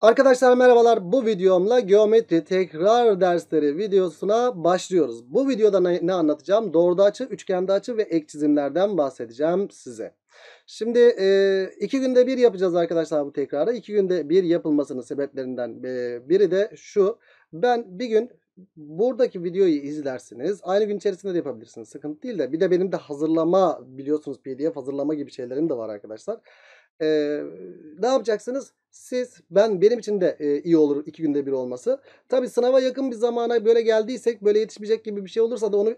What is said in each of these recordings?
Arkadaşlar merhabalar bu videomla geometri tekrar dersleri videosuna başlıyoruz. Bu videoda ne anlatacağım? Doğruda açı, üçgende açı ve ek çizimlerden bahsedeceğim size. Şimdi iki günde bir yapacağız arkadaşlar bu tekrarı. İki günde bir yapılmasının sebeplerinden biri de şu. Ben bir gün buradaki videoyu izlersiniz. Aynı gün içerisinde de yapabilirsiniz. Sıkıntı değil de. Bir de benim de hazırlama biliyorsunuz pdf hazırlama gibi şeylerim de var arkadaşlar. Ee, ne yapacaksınız? siz ben benim için de e, iyi olur iki günde bir olması. Tabi sınava yakın bir zamana böyle geldiysek böyle yetişmeyecek gibi bir şey olursa da onu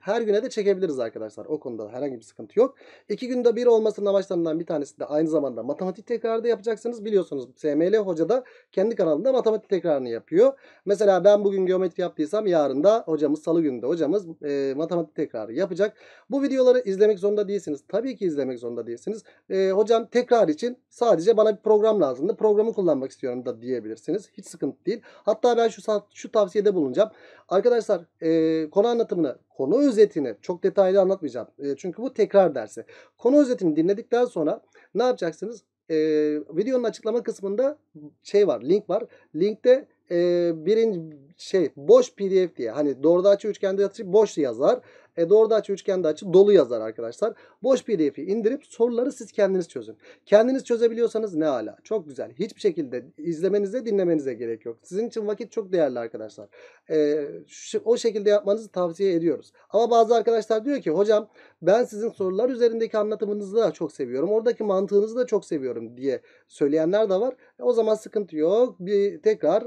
her güne de çekebiliriz arkadaşlar. O konuda herhangi bir sıkıntı yok. İki günde bir olmasının amaçlarından bir tanesi de aynı zamanda matematik tekrarı yapacaksınız. Biliyorsunuz SML Hoca da kendi kanalında matematik tekrarını yapıyor. Mesela ben bugün geometri yaptıysam yarın da hocamız salı günde hocamız e, matematik tekrarı yapacak. Bu videoları izlemek zorunda değilsiniz. Tabii ki izlemek zorunda değilsiniz. E, hocam tekrar için sadece bana bir program lazımdı da programı kullanmak istiyorum da diyebilirsiniz. Hiç sıkıntı değil. Hatta ben şu şu tavsiyede bulunacağım. Arkadaşlar e, konu anlatımını, konu özetini çok detaylı anlatmayacağım. E, çünkü bu tekrar dersi. Konu özetini dinledikten sonra ne yapacaksınız? E, videonun açıklama kısmında şey var, link var. Linkte e, birinci şey boş pdf diye hani doğrudan açı üçgende yatışı boş yazar. E doğru da doğruda üçgen de açı dolu yazar arkadaşlar. Boş pdf'i indirip soruları siz kendiniz çözün. Kendiniz çözebiliyorsanız ne ala. Çok güzel. Hiçbir şekilde izlemenize dinlemenize gerek yok. Sizin için vakit çok değerli arkadaşlar. E, şu, o şekilde yapmanızı tavsiye ediyoruz. Ama bazı arkadaşlar diyor ki hocam ben sizin sorular üzerindeki anlatımınızı da çok seviyorum. Oradaki mantığınızı da çok seviyorum diye söyleyenler de var. O zaman sıkıntı yok. Bir tekrar e,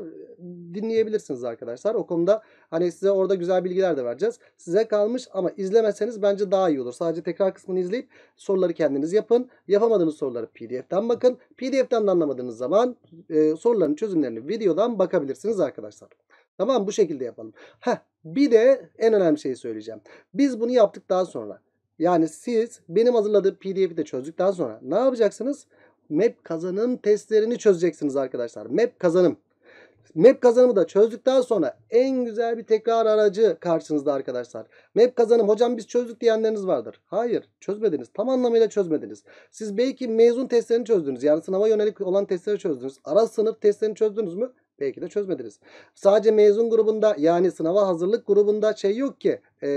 dinleyebilirsiniz arkadaşlar. O konuda hani size orada güzel bilgiler de vereceğiz. Size kalmış ama izlemeseniz bence daha iyi olur. Sadece tekrar kısmını izleyip soruları kendiniz yapın. Yapamadığınız soruları PDF'den bakın. PDF'den de anlamadığınız zaman e, soruların çözümlerini videodan bakabilirsiniz arkadaşlar. Tamam bu şekilde yapalım. Heh, bir de en önemli şeyi söyleyeceğim. Biz bunu yaptıktan sonra yani siz benim hazırladığım pdf'i de çözdükten sonra ne yapacaksınız? map kazanım testlerini çözeceksiniz arkadaşlar. Map kazanım. Map kazanımı da çözdükten sonra en güzel bir tekrar aracı karşınızda arkadaşlar. Map kazanım hocam biz çözdük diyenleriniz vardır. Hayır çözmediniz. Tam anlamıyla çözmediniz. Siz belki mezun testlerini çözdünüz. Yani sınava yönelik olan testleri çözdünüz. Ara sınıf testlerini çözdünüz mü? Belki de çözmediniz. Sadece mezun grubunda yani sınava hazırlık grubunda şey yok ki. E,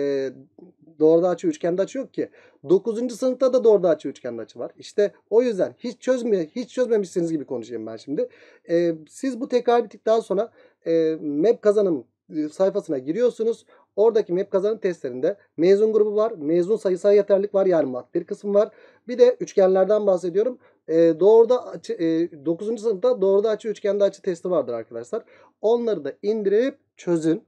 doğruda açı üçgende açı yok ki. 9. sınıfta da doğruda açı üçgende açı var. İşte o yüzden hiç çözme hiç çözmemişsiniz gibi konuşayım ben şimdi. E, siz bu tekrar bittikten sonra e, map kazanım e, sayfasına giriyorsunuz. Oradaki Mep kazanım testlerinde mezun grubu var. Mezun sayısal yeterlik var yani mat bir kısım var. Bir de üçgenlerden bahsediyorum e, doğruda açı, e, 9. sınıfta doğruda açı üçgende açı testi vardır arkadaşlar. Onları da indirip çözün.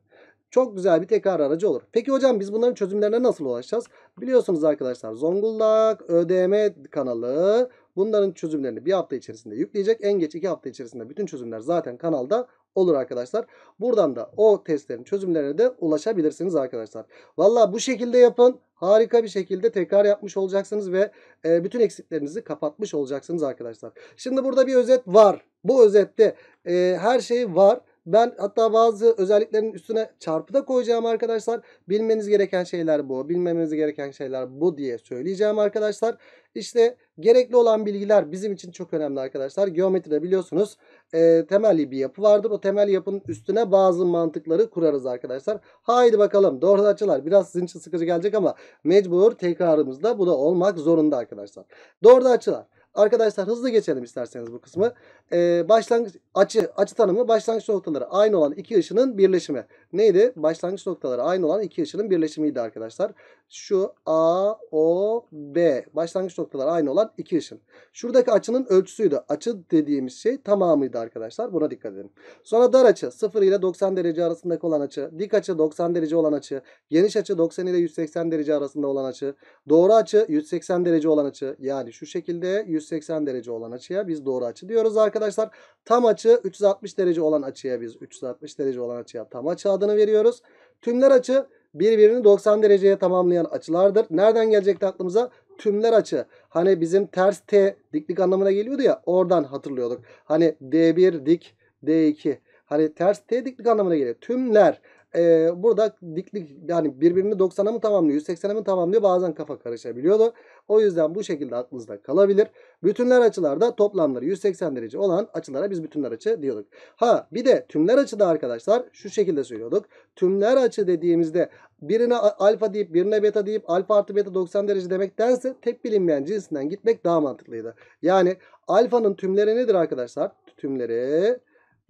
Çok güzel bir tekrar aracı olur. Peki hocam biz bunların çözümlerine nasıl ulaşacağız? Biliyorsunuz arkadaşlar Zonguldak ÖDM kanalı bunların çözümlerini bir hafta içerisinde yükleyecek. En geç iki hafta içerisinde bütün çözümler zaten kanalda olur arkadaşlar. Buradan da o testlerin çözümlerine de ulaşabilirsiniz arkadaşlar. Valla bu şekilde yapın. Harika bir şekilde tekrar yapmış olacaksınız ve e, bütün eksiklerinizi kapatmış olacaksınız arkadaşlar. Şimdi burada bir özet var. Bu özette e, her şey var. Ben hatta bazı özelliklerin üstüne çarpıda koyacağım arkadaşlar. Bilmeniz gereken şeyler bu. Bilmemeniz gereken şeyler bu diye söyleyeceğim arkadaşlar. İşte gerekli olan bilgiler bizim için çok önemli arkadaşlar. Geometride biliyorsunuz e, temel bir yapı vardır. O temel yapının üstüne bazı mantıkları kurarız arkadaşlar. Haydi bakalım doğru açılar. Biraz sizin için sıkıcı gelecek ama mecbur tekrarımızda bu da olmak zorunda arkadaşlar. Doğru açılar. Arkadaşlar hızlı geçelim isterseniz bu kısmı. Ee, başlangıç açı, açı tanımı başlangıç noktaları aynı olan iki ışının birleşimi. Neydi? Başlangıç noktaları aynı olan iki ışının birleşimiydi arkadaşlar şu A, O, B. Başlangıç noktaları aynı olan iki ışın. Şuradaki açının ölçüsüydü. Açı dediğimiz şey tamamıydı arkadaşlar. Buna dikkat edin. Sonra dar açı 0 ile 90 derece arasındaki olan açı. Dik açı 90 derece olan açı. Geniş açı 90 ile 180 derece arasında olan açı. Doğru açı 180 derece olan açı. Yani şu şekilde 180 derece olan açıya biz doğru açı diyoruz arkadaşlar. Tam açı 360 derece olan açıya biz 360 derece olan açıya tam açı adını veriyoruz. Tümler açı birbirini 90 dereceye tamamlayan açılardır. Nereden gelecekti aklımıza? Tümler açı. Hani bizim ters T diklik anlamına geliyordu ya oradan hatırlıyorduk. Hani D1 dik D2. Hani ters T diklik anlamına geliyor. Tümler e, burada diklik yani birbirini 90'a mı tamamlıyor 180'e mi tamamlıyor bazen kafa karışabiliyordu. O yüzden bu şekilde aklınızda kalabilir. Bütünler açılarda toplamları 180 derece olan açılara biz bütünler açı diyorduk. Ha bir de tümler açıda arkadaşlar şu şekilde söylüyorduk. Tümler açı dediğimizde birine alfa deyip birine beta deyip alfa artı beta 90 derece demektense tek bilinmeyen cinsinden gitmek daha mantıklıydı. Yani alfanın tümleri nedir arkadaşlar? Tümleri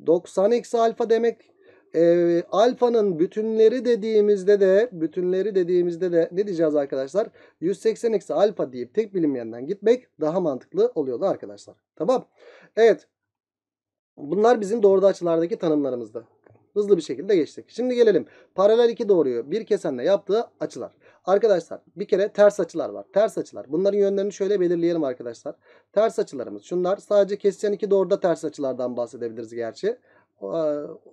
90 eksi alfa demek e, alfanın bütünleri dediğimizde de bütünleri dediğimizde de ne diyeceğiz arkadaşlar? 180 eksi alfa deyip tek bilinmeyenden gitmek daha mantıklı oluyordu arkadaşlar. Tamam. Evet. Bunlar bizim doğruda açılardaki tanımlarımızdı. Hızlı bir şekilde geçtik. Şimdi gelelim. Paralel iki doğruyu bir kesenle yaptığı açılar. Arkadaşlar bir kere ters açılar var. Ters açılar. Bunların yönlerini şöyle belirleyelim arkadaşlar. Ters açılarımız şunlar. Sadece kesişen iki doğruda ters açılardan bahsedebiliriz gerçi. E,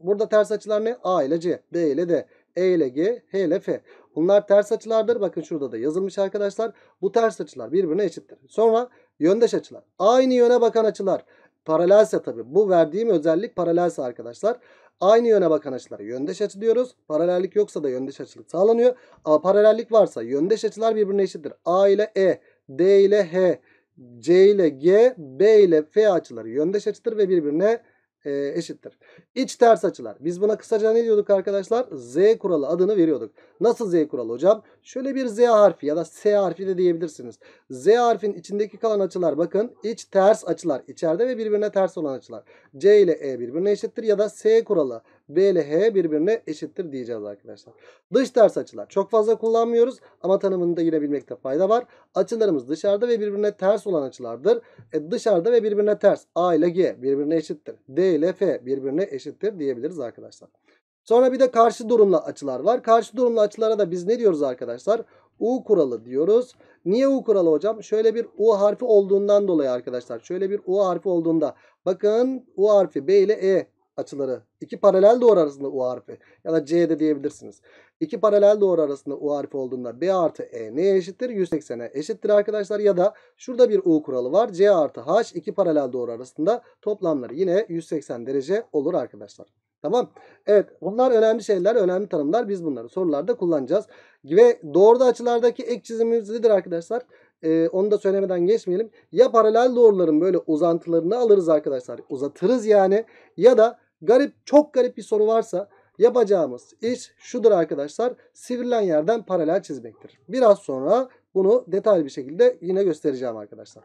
burada ters açılar ne? A ile C, B ile D, E ile G, H ile F. Bunlar ters açılardır. Bakın şurada da yazılmış arkadaşlar. Bu ters açılar birbirine eşittir. Sonra yöndeş açılar. Aynı yöne bakan açılar. Paralelse tabi. Bu verdiğim özellik paralelse arkadaşlar. Aynı yöne bakan açılar, yöndeş açı diyoruz. Paralellik yoksa da yöndeş açılık sağlanıyor. A, paralellik varsa yöndeş açılar birbirine eşittir. A ile E, D ile H, C ile G, B ile F açıları yöndeş açıdır ve birbirine e, eşittir. İç ters açılar. Biz buna kısaca ne diyorduk arkadaşlar? Z kuralı adını veriyorduk. Nasıl Z kuralı hocam? Şöyle bir Z harfi ya da S harfi de diyebilirsiniz. Z harfin içindeki kalan açılar bakın iç ters açılar. içeride ve birbirine ters olan açılar. C ile E birbirine eşittir ya da S kuralı B ile H birbirine eşittir diyeceğiz arkadaşlar. Dış ters açılar çok fazla kullanmıyoruz ama tanımını da yine bilmekte fayda var. Açılarımız dışarıda ve birbirine ters olan açılardır. E, dışarıda ve birbirine ters A ile G birbirine eşittir. D ile F birbirine eşittir diyebiliriz arkadaşlar. Sonra bir de karşı durumlu açılar var. Karşı durumlu açılara da biz ne diyoruz arkadaşlar? U kuralı diyoruz. Niye U kuralı hocam? Şöyle bir U harfi olduğundan dolayı arkadaşlar. Şöyle bir U harfi olduğunda bakın U harfi B ile E açıları. iki paralel doğru arasında U harfi ya da C de diyebilirsiniz. İki paralel doğru arasında U harfi olduğunda B artı E neye eşittir? 180'e eşittir arkadaşlar ya da şurada bir U kuralı var. C artı H iki paralel doğru arasında toplamları yine 180 derece olur arkadaşlar. Tamam. Evet bunlar önemli şeyler, önemli tanımlar. Biz bunları sorularda kullanacağız. Ve doğru açılardaki ek çizimimiz nedir arkadaşlar? Ee, onu da söylemeden geçmeyelim. Ya paralel doğruların böyle uzantılarını alırız arkadaşlar. Uzatırız yani. Ya da Garip, çok garip bir soru varsa yapacağımız iş şudur arkadaşlar. Sivrilen yerden paralel çizmektir. Biraz sonra bunu detaylı bir şekilde yine göstereceğim arkadaşlar.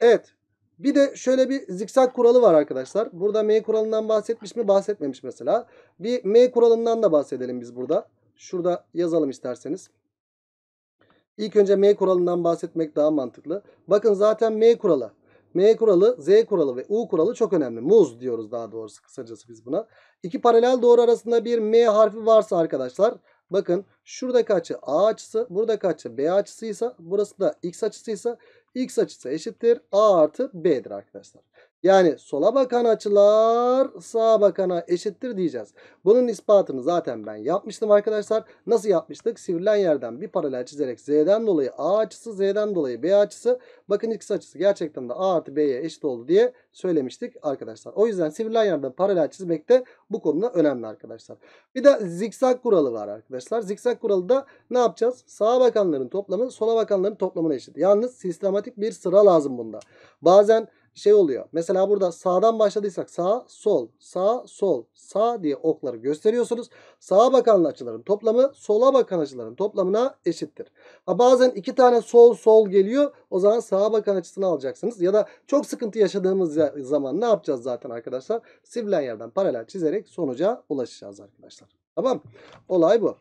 Evet. Bir de şöyle bir zikzak kuralı var arkadaşlar. Burada M kuralından bahsetmiş mi? Bahsetmemiş mesela. Bir M kuralından da bahsedelim biz burada. Şurada yazalım isterseniz. İlk önce M kuralından bahsetmek daha mantıklı. Bakın zaten M kuralı M kuralı, Z kuralı ve U kuralı çok önemli. Muz diyoruz daha doğrusu kısacası biz buna. İki paralel doğru arasında bir M harfi varsa arkadaşlar bakın şuradaki açı A açısı, buradaki açı B açısıysa, burası da X açısıysa X açısı eşittir A artı B'dir arkadaşlar. Yani sola bakan açılar sağa bakana eşittir diyeceğiz. Bunun ispatını zaten ben yapmıştım arkadaşlar. Nasıl yapmıştık? Sivrilen yerden bir paralel çizerek Z'den dolayı A açısı, Z'den dolayı B açısı. Bakın ikisi açısı gerçekten de A artı B'ye eşit oldu diye söylemiştik arkadaşlar. O yüzden sivrilen yerden paralel çizmek de bu konuda önemli arkadaşlar. Bir de zikzak kuralı var arkadaşlar. Zikzak kuralı da ne yapacağız? Sağa bakanların toplamı sola bakanların toplamına eşit. Yalnız sistematik bir sıra lazım bunda. Bazen şey oluyor. Mesela burada sağdan başladıysak sağ, sol, sağ, sol, sağ diye okları gösteriyorsunuz. Sağa bakan açıların toplamı sola bakan açıların toplamına eşittir. Ha bazen iki tane sol sol geliyor. O zaman sağa bakan açısını alacaksınız. Ya da çok sıkıntı yaşadığımız zaman ne yapacağız zaten arkadaşlar? Sivrilen yerden paralel çizerek sonuca ulaşacağız arkadaşlar. Tamam. Olay bu.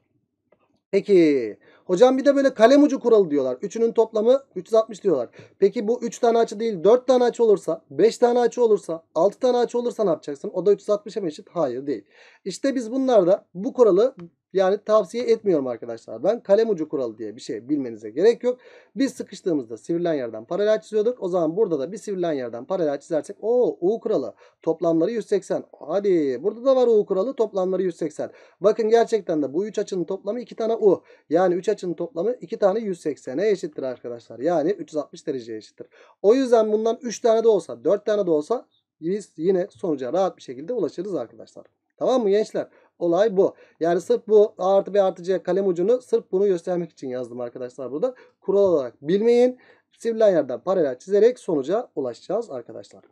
Peki hocam bir de böyle kalem ucu kuralı diyorlar. Üçünün toplamı 360 diyorlar. Peki bu 3 tane açı değil 4 tane açı olursa 5 tane açı olursa 6 tane açı olursa ne yapacaksın? O da 360'a eşit? Hayır değil. İşte biz bunlarda bu kuralı yani tavsiye etmiyorum arkadaşlar. Ben kalem ucu kuralı diye bir şey bilmenize gerek yok. Biz sıkıştığımızda sivrilen yerden paralel çiziyorduk. O zaman burada da bir sivrilen yerden paralel çizersek o U kuralı toplamları 180. Hadi burada da var U kuralı toplamları 180. Bakın gerçekten de bu 3 açının toplamı 2 tane U. Yani 3 açının toplamı 2 tane 180'e eşittir arkadaşlar. Yani 360 dereceye eşittir. O yüzden bundan 3 tane de olsa 4 tane de olsa biz yine sonuca rahat bir şekilde ulaşırız arkadaşlar. Tamam mı gençler? Olay bu. Yani sırf bu A artı B artı C kalem ucunu sırf bunu göstermek için yazdım arkadaşlar burada. Kural olarak bilmeyin. Sivrilen yerden paralel çizerek sonuca ulaşacağız arkadaşlar.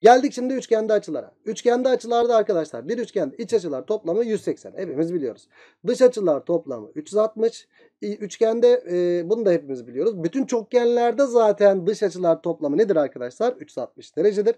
Geldik şimdi üçgende açılara. Üçgende açılarda arkadaşlar bir üçgende iç açılar toplamı 180. Hepimiz biliyoruz. Dış açılar toplamı 360. Üçgende e, bunu da hepimiz biliyoruz. Bütün çokgenlerde zaten dış açılar toplamı nedir arkadaşlar? 360 derecedir.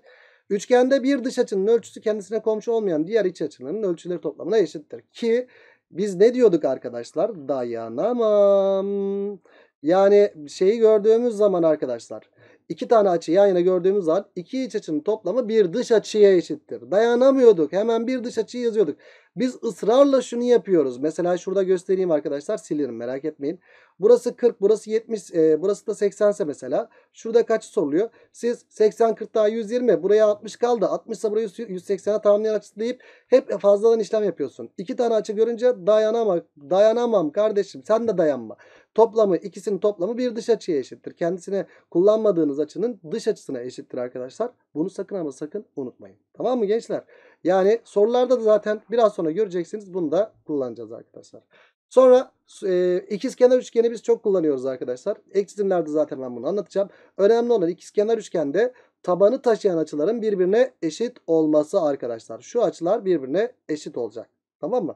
Üçgende bir dış açının ölçüsü kendisine komşu olmayan diğer iç açılarının ölçüleri toplamına eşittir. Ki biz ne diyorduk arkadaşlar? Dayanamam. Yani şeyi gördüğümüz zaman arkadaşlar iki tane açı yan yana gördüğümüz zaman iki iç açının toplamı bir dış açıya eşittir. Dayanamıyorduk. Hemen bir dış açıyı yazıyorduk. Biz ısrarla şunu yapıyoruz. Mesela şurada göstereyim arkadaşlar. Silirim merak etmeyin. Burası 40, burası 70, e, burası da 80 ise mesela. Şurada kaç soruluyor? Siz 80, 40 daha 120. Buraya 60 kaldı. 60 ise burayı 180'e tamamlayarak açıklayıp hep fazladan işlem yapıyorsun. İki tane açı görünce dayanamam, dayanamam kardeşim. Sen de dayanma. Toplamı ikisinin toplamı bir dış açıya eşittir. Kendisine kullanmadığınız açının dış açısına eşittir arkadaşlar. Bunu sakın ama sakın unutmayın. Tamam mı gençler? Yani sorularda da zaten biraz sonra göreceksiniz. Bunu da kullanacağız arkadaşlar. Sonra e, ikizkenar üçgeni biz çok kullanıyoruz arkadaşlar. Ek çizimlerde zaten ben bunu anlatacağım. Önemli olan ikizkenar üçgende tabanı taşıyan açıların birbirine eşit olması arkadaşlar. Şu açılar birbirine eşit olacak. Tamam mı?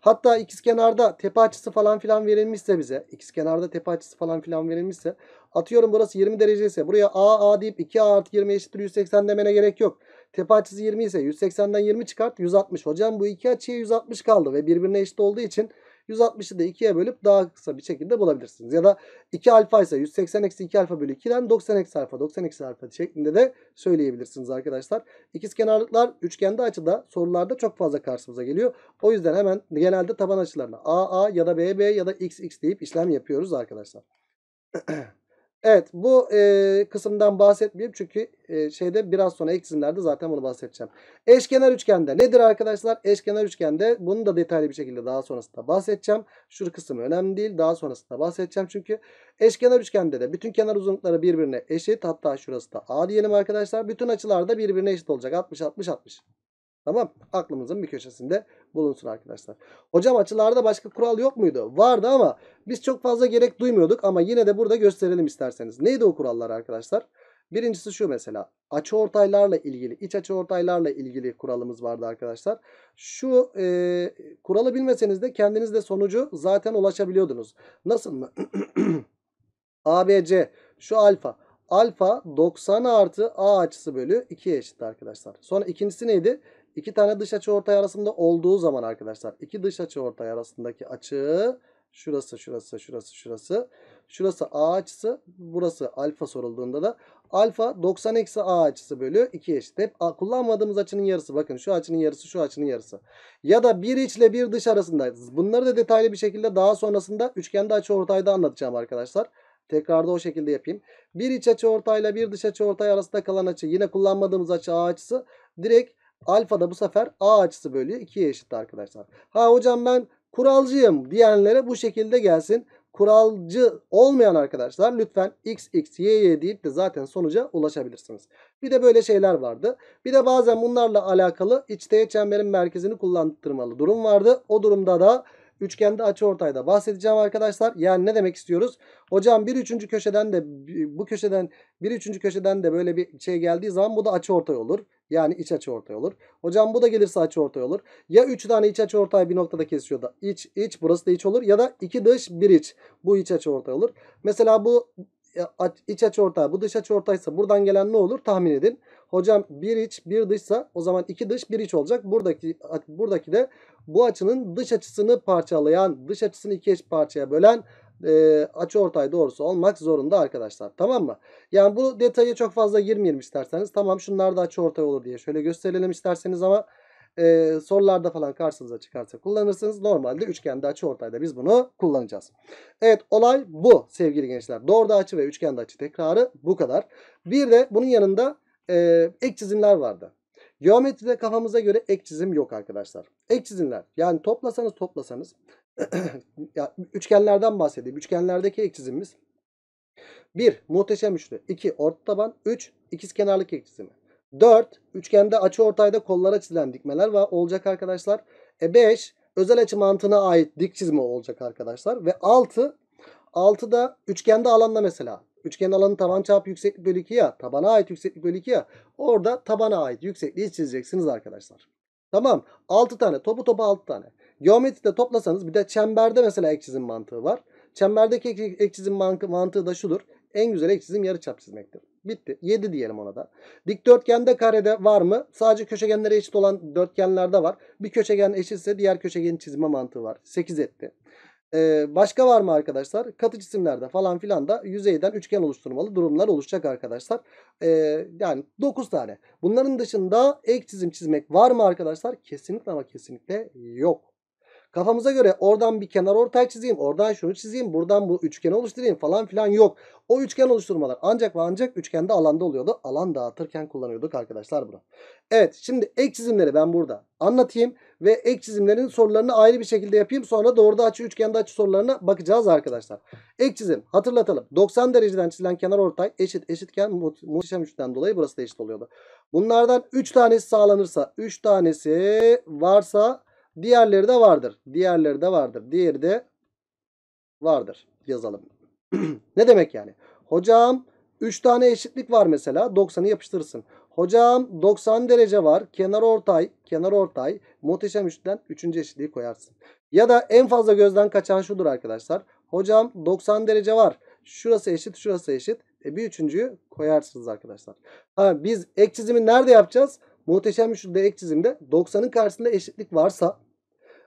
Hatta ikizkenarda tepe açısı falan filan verilmişse bize, ikizkenarda tepe açısı falan filan verilmişse, atıyorum burası 20 derece ise buraya a a deyip 2a artı 20 eşittir 180 demene gerek yok. Tepe açısı 20 ise 180'den 20 çıkart 160. Hocam bu iki açıya 160 kaldı ve birbirine eşit olduğu için 160'ı da 2'ye bölüp daha kısa bir şekilde bulabilirsiniz. Ya da 2 alfa ise 180 eksi 2 alfa bölü 2'den 90 eksi alfa 90 eksi alfa şeklinde de söyleyebilirsiniz arkadaşlar. İkiz kenarlıklar üçgende açıda sorularda çok fazla karşımıza geliyor. O yüzden hemen genelde taban açılarına AA ya da BB ya da XX deyip işlem yapıyoruz arkadaşlar. Evet bu e, kısımdan bahsetmeyeyim çünkü e, şeyde biraz sonra ilk zaten bunu bahsedeceğim. Eşkenar üçgende nedir arkadaşlar? Eşkenar üçgende bunu da detaylı bir şekilde daha sonrasında bahsedeceğim. Şu kısım önemli değil daha sonrasında bahsedeceğim çünkü eşkenar üçgende de bütün kenar uzunlukları birbirine eşit hatta şurası da A diyelim arkadaşlar. Bütün açılar da birbirine eşit olacak 60 60 60. Tamam aklımızın bir köşesinde bulunsun arkadaşlar. Hocam açılarda başka kural yok muydu? Vardı ama biz çok fazla gerek duymuyorduk ama yine de burada gösterelim isterseniz. Neydi o kurallar arkadaşlar? Birincisi şu mesela açı ortaylarla ilgili iç açı ortaylarla ilgili kuralımız vardı arkadaşlar. Şu e, kuralı bilmeseniz de kendiniz de sonucu zaten ulaşabiliyordunuz. Nasıl mı? ABC şu alfa. Alfa 90 artı A açısı bölü 2'ye eşitti arkadaşlar. Sonra ikincisi neydi? İki tane dış açı ortay arasında olduğu zaman arkadaşlar iki dış açı ortay arasındaki açı şurası şurası şurası şurası şurası A açısı burası alfa sorulduğunda da alfa 90 eksi A açısı bölü 2 eşit. Hep A, kullanmadığımız açının yarısı bakın şu açının yarısı şu açının yarısı ya da bir iç ile bir dış arasında bunları da detaylı bir şekilde daha sonrasında üçgende açı ortayda anlatacağım arkadaşlar. Tekrarda o şekilde yapayım. Bir iç açı ortayla bir dış açı ortay arasında kalan açı yine kullanmadığımız açı A açısı direkt Alfa da bu sefer A açısı bölü 2'ye eşittir arkadaşlar. Ha hocam ben kuralcıyım diyenlere bu şekilde gelsin. Kuralcı olmayan arkadaşlar lütfen x, x, y, y deyip de zaten sonuca ulaşabilirsiniz. Bir de böyle şeyler vardı. Bir de bazen bunlarla alakalı içteye çemberin merkezini kullandırmalı durum vardı. O durumda da üçgende açı ortayda bahsedeceğim arkadaşlar. Yani ne demek istiyoruz? Hocam bir üçüncü köşeden de bu köşeden bir üçüncü köşeden de böyle bir şey geldiği zaman bu da açı ortay olur. Yani iç açı ortay olur. Hocam bu da gelirse açı ortay olur. Ya üç tane iç açı ortay bir noktada kesiyor da iç iç burası da iç olur. Ya da iki dış bir iç. Bu iç açı ortay olur. Mesela bu iç açı ortay bu dış açı ortaysa buradan gelen ne olur tahmin edin. Hocam bir iç bir dışsa o zaman iki dış bir iç olacak. Buradaki buradaki de bu açının dış açısını parçalayan, dış açısını iki eş parçaya bölen e, açı ortay doğrusu olmak zorunda arkadaşlar. Tamam mı? Yani bu detaya çok fazla girmeyelim isterseniz. Tamam şunlar da açı ortay olur diye şöyle gösterelim isterseniz ama e, sorularda falan karşınıza çıkarsa kullanırsınız. Normalde üçgende açı ortayda biz bunu kullanacağız. Evet olay bu sevgili gençler. Doğruda açı ve üçgende açı tekrarı bu kadar. Bir de bunun yanında e, ek çizimler vardı. Geometride kafamıza göre ek çizim yok arkadaşlar. Ek çizimler yani toplasanız toplasanız ya, üçgenlerden bahsedeyim. Üçgenlerdeki ek çizimimiz 1. Muhteşem üçlü. 2. Orta taban. 3. kenarlık ek çizimi. 4. Üçgende açı ortayda kollara çizilen dikmeler var, olacak arkadaşlar. E Özel açı mantığına ait dik çizme olacak arkadaşlar. Ve 6. 6 da üçgende alanda mesela Üçgen alanı taban çarpı yükseklik bölü 2 ya. Tabana ait yükseklik bölü 2 ya. Orada tabana ait yüksekliği çizeceksiniz arkadaşlar. Tamam. 6 tane. Topu topu 6 tane. Geometride toplasanız bir de çemberde mesela ek çizim mantığı var. Çemberdeki ek, ek çizim mantığı da şudur. En güzel ek çizim yarıçap çizmektir. Bitti. 7 diyelim ona da. Dikdörtgende karede var mı? Sadece köşegenlere eşit olan dörtgenlerde var. Bir köşegen eşitse diğer köşegenin çizme mantığı var. 8 etti. Ee, başka var mı arkadaşlar? Katı cisimlerde falan filan da yüzeyden üçgen oluşturmalı durumlar oluşacak arkadaşlar. Ee, yani 9 tane. Bunların dışında ek çizim çizmek var mı arkadaşlar? Kesinlikle ama kesinlikle yok. Kafamıza göre oradan bir kenar ortay çizeyim, oradan şunu çizeyim, buradan bu üçgeni oluşturayım falan filan yok. O üçgen oluşturmalar ancak ve ancak üçgende alanda oluyordu. Alan dağıtırken kullanıyorduk arkadaşlar bunu. Evet şimdi ek çizimleri ben burada anlatayım ve ek çizimlerin sorularını ayrı bir şekilde yapayım. Sonra doğruda açı, üçgende açı sorularına bakacağız arkadaşlar. Ek çizim hatırlatalım. 90 dereceden çizilen kenar ortay eşit eşitken mu muhteşem üçten dolayı burası da eşit oluyordu. Bunlardan 3 tanesi sağlanırsa 3 tanesi varsa diğerleri de vardır. Diğerleri de vardır. Diğeri de vardır. Yazalım. ne demek yani? Hocam 3 tane eşitlik var mesela 90'ı yapıştırırsın. Hocam 90 derece var. Kenar ortay. Kenar ortay. Muhteşem üçten üçüncü eşitliği koyarsın. Ya da en fazla gözden kaçan şudur arkadaşlar. Hocam 90 derece var. Şurası eşit şurası eşit. E bir üçüncüyü koyarsınız arkadaşlar. Ha, biz ek çizimi nerede yapacağız? Muhteşem üçlüde ek çizimde 90'ın karşısında eşitlik varsa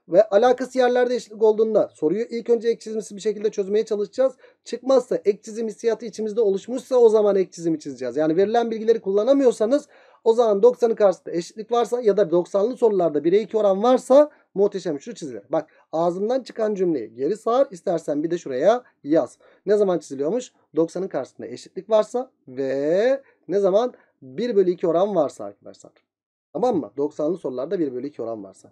ve alakası yerlerde eşitlik olduğunda soruyu ilk önce ek çizimsiz bir şekilde çözmeye çalışacağız. Çıkmazsa ek çizim hissiyatı içimizde oluşmuşsa o zaman ek çizimi çizeceğiz. Yani verilen bilgileri kullanamıyorsanız o zaman 90'ın karşısında eşitlik varsa ya da 90'lı sorularda 1'e 2 oran varsa muhteşem şu çizilir. Bak ağzımdan çıkan cümleyi geri sağır istersen bir de şuraya yaz. Ne zaman çiziliyormuş? 90'ın karşısında eşitlik varsa ve ne zaman 1 bölü 2 oran varsa arkadaşlar. Tamam mı? 90'lı sorularda 1 bölü 2 oran varsa.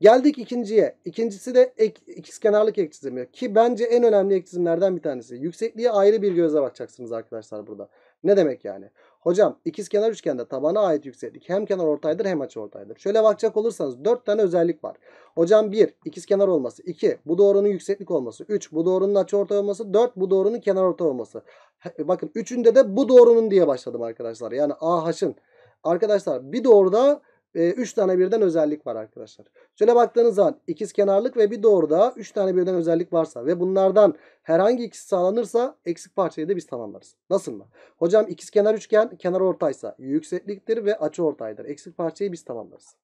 Geldik ikinciye. İkincisi de ek, ikizkenarlık ek çizimi. Ki bence en önemli ek çizimlerden bir tanesi. Yüksekliğe ayrı bir göze bakacaksınız arkadaşlar burada. Ne demek yani? Hocam ikiz kenar üçgende tabana ait yükseklik hem kenar ortaydır hem açı ortaydır. Şöyle bakacak olursanız 4 tane özellik var. Hocam 1 kenar olması, 2 bu doğrunun yükseklik olması, 3 bu doğrunun açı ortay olması, 4 bu doğrunun kenar ortay olması. Bakın üçünde de bu doğrunun diye başladım arkadaşlar. Yani AH'ın Arkadaşlar bir doğruda 3 e, tane birden özellik var arkadaşlar. Şöyle baktığınız zaman ikiz kenarlık ve bir doğruda 3 tane birden özellik varsa ve bunlardan herhangi ikisi sağlanırsa eksik parçayı da biz tamamlarız. Nasıl mı? Hocam ikiz kenar üçgen kenar ortaysa yüksekliktir ve açı ortaydır. Eksik parçayı biz tamamlarız.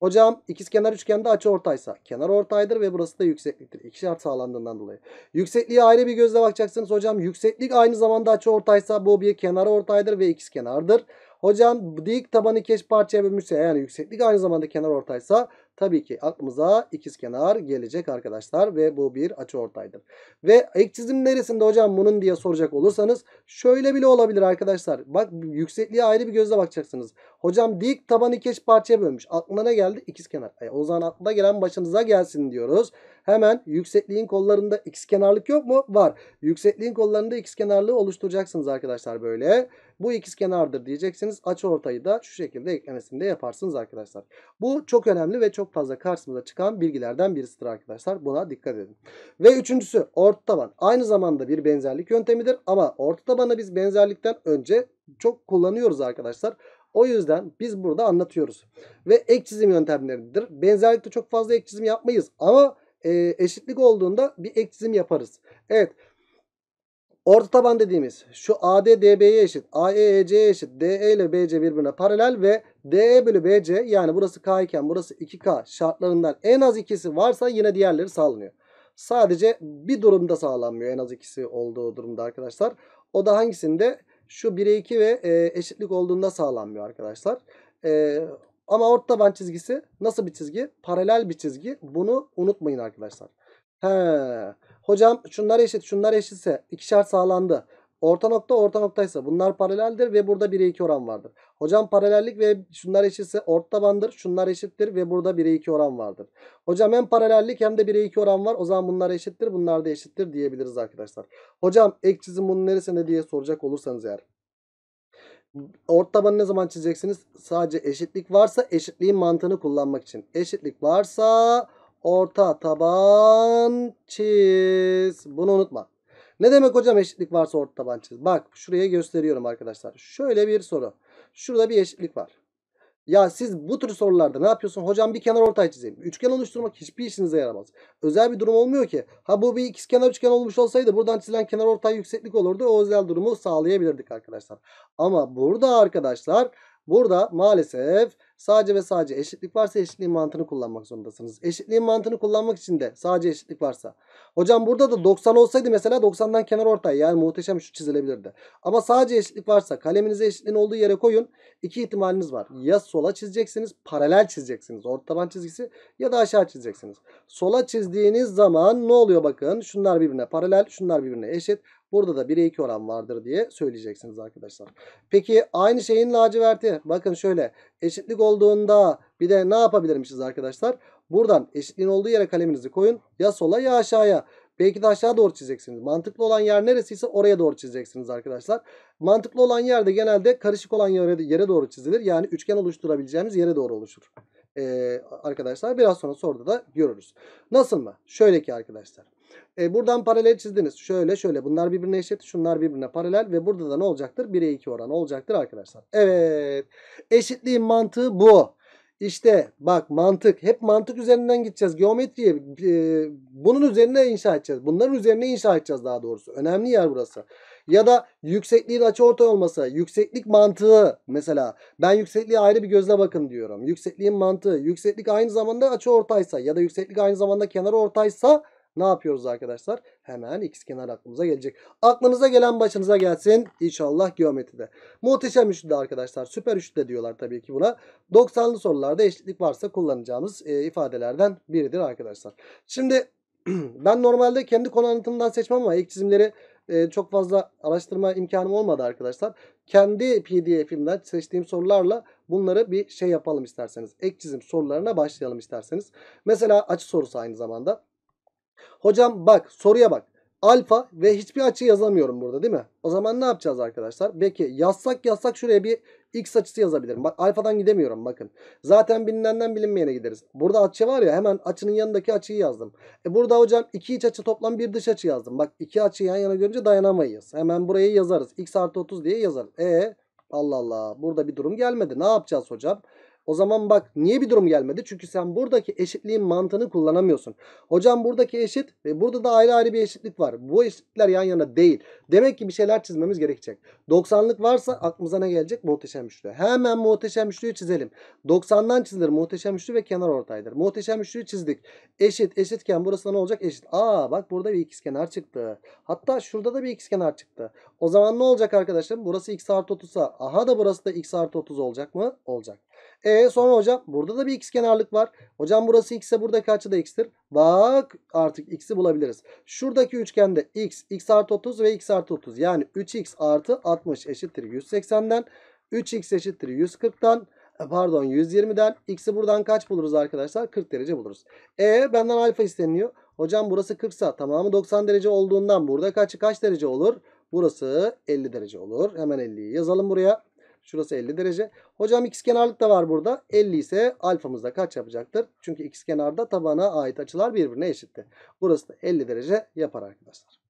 Hocam ikiz kenar üçgende açı ortaysa kenar ortaydır ve burası da yüksekliktir. İkişer sağlandığından dolayı. Yüksekliğe ayrı bir gözle bakacaksınız hocam. Yükseklik aynı zamanda açı ortaysa bu bir kenar ortaydır ve ikiz kenardır. Hocam dik tabanı keş parçaya bölmüşse yani yükseklik aynı zamanda kenar ortaysa tabii ki aklımıza ikiz kenar gelecek arkadaşlar ve bu bir açı ortaydır. Ve ek çizim neresinde hocam bunun diye soracak olursanız şöyle bile olabilir arkadaşlar. Bak yüksekliğe ayrı bir gözle bakacaksınız. Hocam dik tabanı keş parçaya bölmüş. Aklına ne geldi? İkiz kenar. E, o zaman aklına gelen başınıza gelsin diyoruz. Hemen yüksekliğin kollarında ikiz kenarlık yok mu? Var. Yüksekliğin kollarında ikiz kenarlığı oluşturacaksınız arkadaşlar böyle. Bu ikizkenardır diyeceksiniz. Açı ortayı da şu şekilde eklemesinde yaparsınız arkadaşlar. Bu çok önemli ve çok fazla karşımıza çıkan bilgilerden birisidir arkadaşlar. Buna dikkat edin. Ve üçüncüsü orta taban. Aynı zamanda bir benzerlik yöntemidir ama orta tabanı biz benzerlikten önce çok kullanıyoruz arkadaşlar. O yüzden biz burada anlatıyoruz. Ve ek çizim yöntemleridir. Benzerlikte çok fazla ek çizim yapmayız ama e, eşitlik olduğunda bir ek çizim yaparız. Evet Orta taban dediğimiz şu AD DB'ye eşit, AE EC'ye eşit, DE ile BC birbirine paralel ve DE bölü BC yani burası K iken burası 2K şartlarından en az ikisi varsa yine diğerleri sağlanıyor. Sadece bir durumda sağlanmıyor en az ikisi olduğu durumda arkadaşlar. O da hangisinde? Şu 1'e 2 ve e, eşitlik olduğunda sağlanmıyor arkadaşlar. E, ama orta taban çizgisi nasıl bir çizgi? Paralel bir çizgi. Bunu unutmayın arkadaşlar. Heee. Hocam şunlar eşit şunlar eşitse ikişer sağlandı. Orta nokta orta noktaysa bunlar paraleldir ve burada 1'e 2 oran vardır. Hocam paralellik ve şunlar eşitse orta tabandır. Şunlar eşittir ve burada 1'e 2 oran vardır. Hocam hem paralellik hem de 1'e 2 oran var. O zaman bunlar eşittir bunlar da eşittir diyebiliriz arkadaşlar. Hocam ek çizim bunun neresinde diye soracak olursanız eğer. Orta tabanı ne zaman çizeceksiniz? Sadece eşitlik varsa eşitliğin mantığını kullanmak için. Eşitlik varsa orta taban çiz. Bunu unutma. Ne demek hocam eşitlik varsa orta taban çiz. Bak şuraya gösteriyorum arkadaşlar. Şöyle bir soru. Şurada bir eşitlik var. Ya siz bu tür sorularda ne yapıyorsun? Hocam bir kenar ortay çizeyim. Üçgen oluşturmak hiçbir işinize yaramaz. Özel bir durum olmuyor ki. Ha bu bir ikiz kenar üçgen olmuş olsaydı buradan çizilen kenar ortay yükseklik olurdu. O özel durumu sağlayabilirdik arkadaşlar. Ama burada arkadaşlar burada maalesef Sadece ve sadece eşitlik varsa eşitliğin mantığını kullanmak zorundasınız. Eşitliğin mantığını kullanmak için de sadece eşitlik varsa. Hocam burada da 90 olsaydı mesela 90'dan kenar ortay yani muhteşem şu çizilebilirdi. Ama sadece eşitlik varsa kaleminize eşitliğin olduğu yere koyun. İki ihtimaliniz var. Ya sola çizeceksiniz paralel çizeceksiniz. Orta taban çizgisi ya da aşağı çizeceksiniz. Sola çizdiğiniz zaman ne oluyor bakın. Şunlar birbirine paralel şunlar birbirine eşit. Burada da 1'e 2 oran vardır diye söyleyeceksiniz arkadaşlar. Peki aynı şeyin laciverti. Bakın şöyle eşitlik olduğunda bir de ne yapabilirmişiz arkadaşlar? Buradan eşitliğin olduğu yere kaleminizi koyun. Ya sola ya aşağıya. Belki de aşağı doğru çizeceksiniz. Mantıklı olan yer neresiyse oraya doğru çizeceksiniz arkadaşlar. Mantıklı olan yerde genelde karışık olan yere, yere doğru çizilir. Yani üçgen oluşturabileceğimiz yere doğru oluşur. Ee, arkadaşlar biraz sonra soruda da görürüz. Nasıl mı? Şöyle ki arkadaşlar. E, buradan paralel çizdiniz. Şöyle şöyle bunlar birbirine eşit. Şunlar birbirine paralel ve burada da ne olacaktır? 1'e 2 oran olacaktır arkadaşlar. Evet. Eşitliğin mantığı bu. İşte bak mantık. Hep mantık üzerinden gideceğiz. Geometriye e, bunun üzerine inşa edeceğiz. Bunların üzerine inşa edeceğiz daha doğrusu. Önemli yer burası. Ya da yüksekliğin açıortay olması. Yükseklik mantığı mesela. Ben yüksekliğe ayrı bir gözle bakın diyorum. Yüksekliğin mantığı. Yükseklik aynı zamanda açıortaysa ya da yükseklik aynı zamanda kenar ortaysa ne yapıyoruz arkadaşlar? Hemen x kenar aklımıza gelecek. Aklınıza gelen başınıza gelsin. İnşallah geometride. Muhteşem üçlü arkadaşlar. Süper üçlü diyorlar tabii ki buna. 90'lı sorularda eşitlik varsa kullanacağımız e, ifadelerden biridir arkadaşlar. Şimdi ben normalde kendi konu anlatımından seçmem ama ek çizimleri e, çok fazla araştırma imkanım olmadı arkadaşlar. Kendi pdf'imden seçtiğim sorularla bunları bir şey yapalım isterseniz. Ek çizim sorularına başlayalım isterseniz. Mesela açı sorusu aynı zamanda. Hocam bak soruya bak. Alfa ve hiçbir açı yazamıyorum burada değil mi? O zaman ne yapacağız arkadaşlar? Peki yazsak yazsak şuraya bir x açısı yazabilirim. Bak alfadan gidemiyorum bakın. Zaten bilinenden bilinmeyene gideriz. Burada açı var ya hemen açının yanındaki açıyı yazdım. E burada hocam iki iç açı toplam bir dış açı yazdım. Bak iki açı yan yana görünce dayanamayız. Hemen burayı yazarız. x artı 30 diye yazarız. E Allah Allah burada bir durum gelmedi. Ne yapacağız hocam? O zaman bak niye bir durum gelmedi? Çünkü sen buradaki eşitliğin mantığını kullanamıyorsun. Hocam buradaki eşit ve burada da ayrı ayrı bir eşitlik var. Bu eşitlikler yan yana değil. Demek ki bir şeyler çizmemiz gerekecek. 90'lık varsa aklımıza ne gelecek? Muhteşem üçlü. Hemen muhteşem üçlüyü çizelim. 90'dan çizilir muhteşem üçlü ve kenar ortaydır. Muhteşem üçlüyü çizdik. Eşit eşitken burası ne olacak? Eşit. Aa bak burada bir ikizkenar çıktı. Hatta şurada da bir ikizkenar çıktı. O zaman ne olacak arkadaşlar? Burası x artı 30'sa aha da burası da x artı 30 olacak mı? Olacak. E sonra hocam burada da bir x kenarlık var. Hocam burası x ise buradaki açı da x'tir. Bak artık x'i bulabiliriz. Şuradaki üçgende x, x artı 30 ve x artı 30. Yani 3x artı 60 eşittir 180'den. 3x eşittir 140'dan e, pardon 120'den x'i buradan kaç buluruz arkadaşlar? 40 derece buluruz. E benden alfa isteniyor. Hocam burası 40 sa tamamı 90 derece olduğundan burada kaç kaç derece olur? Burası 50 derece olur. Hemen 50'yi yazalım buraya. Şurası 50 derece. Hocam x kenarlık da var burada. 50 ise alfamızda kaç yapacaktır? Çünkü x kenarda tabana ait açılar birbirine eşittir. Burası da 50 derece yapar arkadaşlar.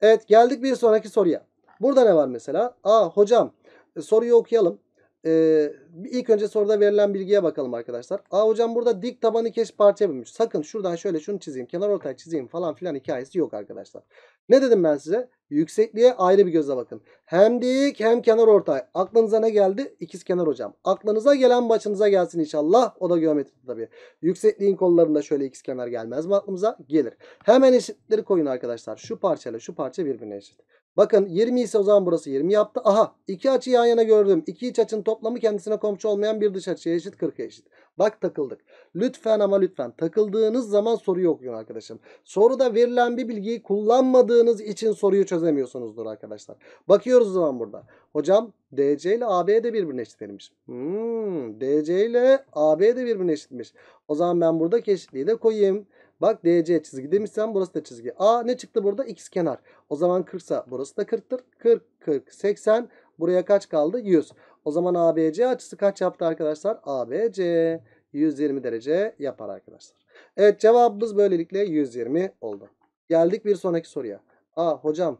Evet geldik bir sonraki soruya. Burada ne var mesela? Aa hocam e, soruyu okuyalım. Ee, ilk önce soruda verilen bilgiye bakalım arkadaşlar. Aa hocam burada dik tabanı keş eşit parçaya Sakın şuradan şöyle şunu çizeyim. Kenar ortay çizeyim falan filan hikayesi yok arkadaşlar. Ne dedim ben size? Yüksekliğe ayrı bir gözle bakın. Hem dik hem kenar ortay. Aklınıza ne geldi? İkiz kenar hocam. Aklınıza gelen başınıza gelsin inşallah. O da geometri tabii. Yüksekliğin kollarında şöyle ikiz kenar gelmez mi aklımıza? Gelir. Hemen eşitleri koyun arkadaşlar. Şu parçayla şu parça birbirine eşit. Bakın 20 ise o zaman burası 20 yaptı. Aha iki açı yan yana gördüm. İki iç açının toplamı kendisine komşu olmayan bir dış açıya eşit 40'a eşit. Bak takıldık. Lütfen ama lütfen takıldığınız zaman soruyu okuyun arkadaşım. Soruda verilen bir bilgiyi kullanmadığınız için soruyu çözemiyorsunuzdur arkadaşlar. Bakıyoruz zaman burada. Hocam DC ile AB de birbirine eşitlenmiş. Hmm, DC ile AB de birbirine eşitmiş. O zaman ben buradaki eşitliği de koyayım. Bak DC çizgi demişsem burası da çizgi. A ne çıktı burada? X kenar. O zaman 40 ise burası da 40'tır. 40, 40, 80. Buraya kaç kaldı? 100. O zaman ABC açısı kaç yaptı arkadaşlar? ABC 120 derece yapar arkadaşlar. Evet cevabımız böylelikle 120 oldu. Geldik bir sonraki soruya. Aa hocam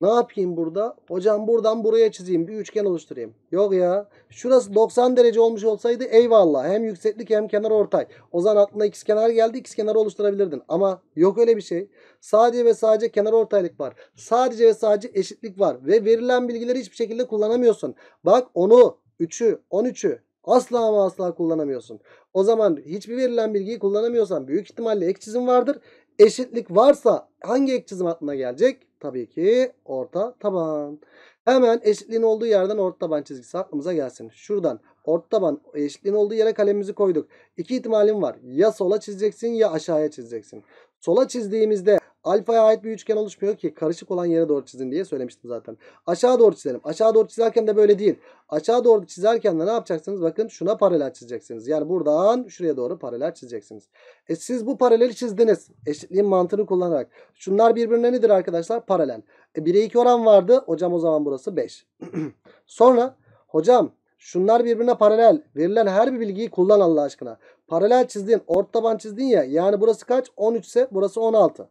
ne yapayım burada? Hocam buradan buraya çizeyim. Bir üçgen oluşturayım. Yok ya. Şurası 90 derece olmuş olsaydı eyvallah. Hem yükseklik hem kenar ortay. O zaman aklına ikiz kenar geldi. ikiz kenarı oluşturabilirdin. Ama yok öyle bir şey. Sadece ve sadece kenar ortaylık var. Sadece ve sadece eşitlik var. Ve verilen bilgileri hiçbir şekilde kullanamıyorsun. Bak onu 3'ü 13'ü asla ama asla kullanamıyorsun. O zaman hiçbir verilen bilgiyi kullanamıyorsan büyük ihtimalle ek çizim vardır eşitlik varsa hangi ek çizim hattına gelecek? Tabii ki orta taban. Hemen eşitliğin olduğu yerden orta taban çizgisi aklımıza gelsin. Şuradan orta taban eşitliğin olduğu yere kalemimizi koyduk. İki ihtimalim var. Ya sola çizeceksin ya aşağıya çizeceksin. Sola çizdiğimizde Alfaya ait bir üçgen oluşmuyor ki karışık olan yere doğru çizin diye söylemiştim zaten. Aşağı doğru çizelim. Aşağı doğru çizerken de böyle değil. Aşağı doğru çizerken de ne yapacaksınız? Bakın şuna paralel çizeceksiniz. Yani buradan şuraya doğru paralel çizeceksiniz. E siz bu paraleli çizdiniz. Eşitliğin mantığını kullanarak. Şunlar birbirine nedir arkadaşlar? Paralel. E 1'e 2 oran vardı. Hocam o zaman burası 5. Sonra hocam Şunlar birbirine paralel. Verilen her bir bilgiyi kullan Allah aşkına. Paralel çizdin. Ort taban çizdin ya. Yani burası kaç? 13 ise burası 16.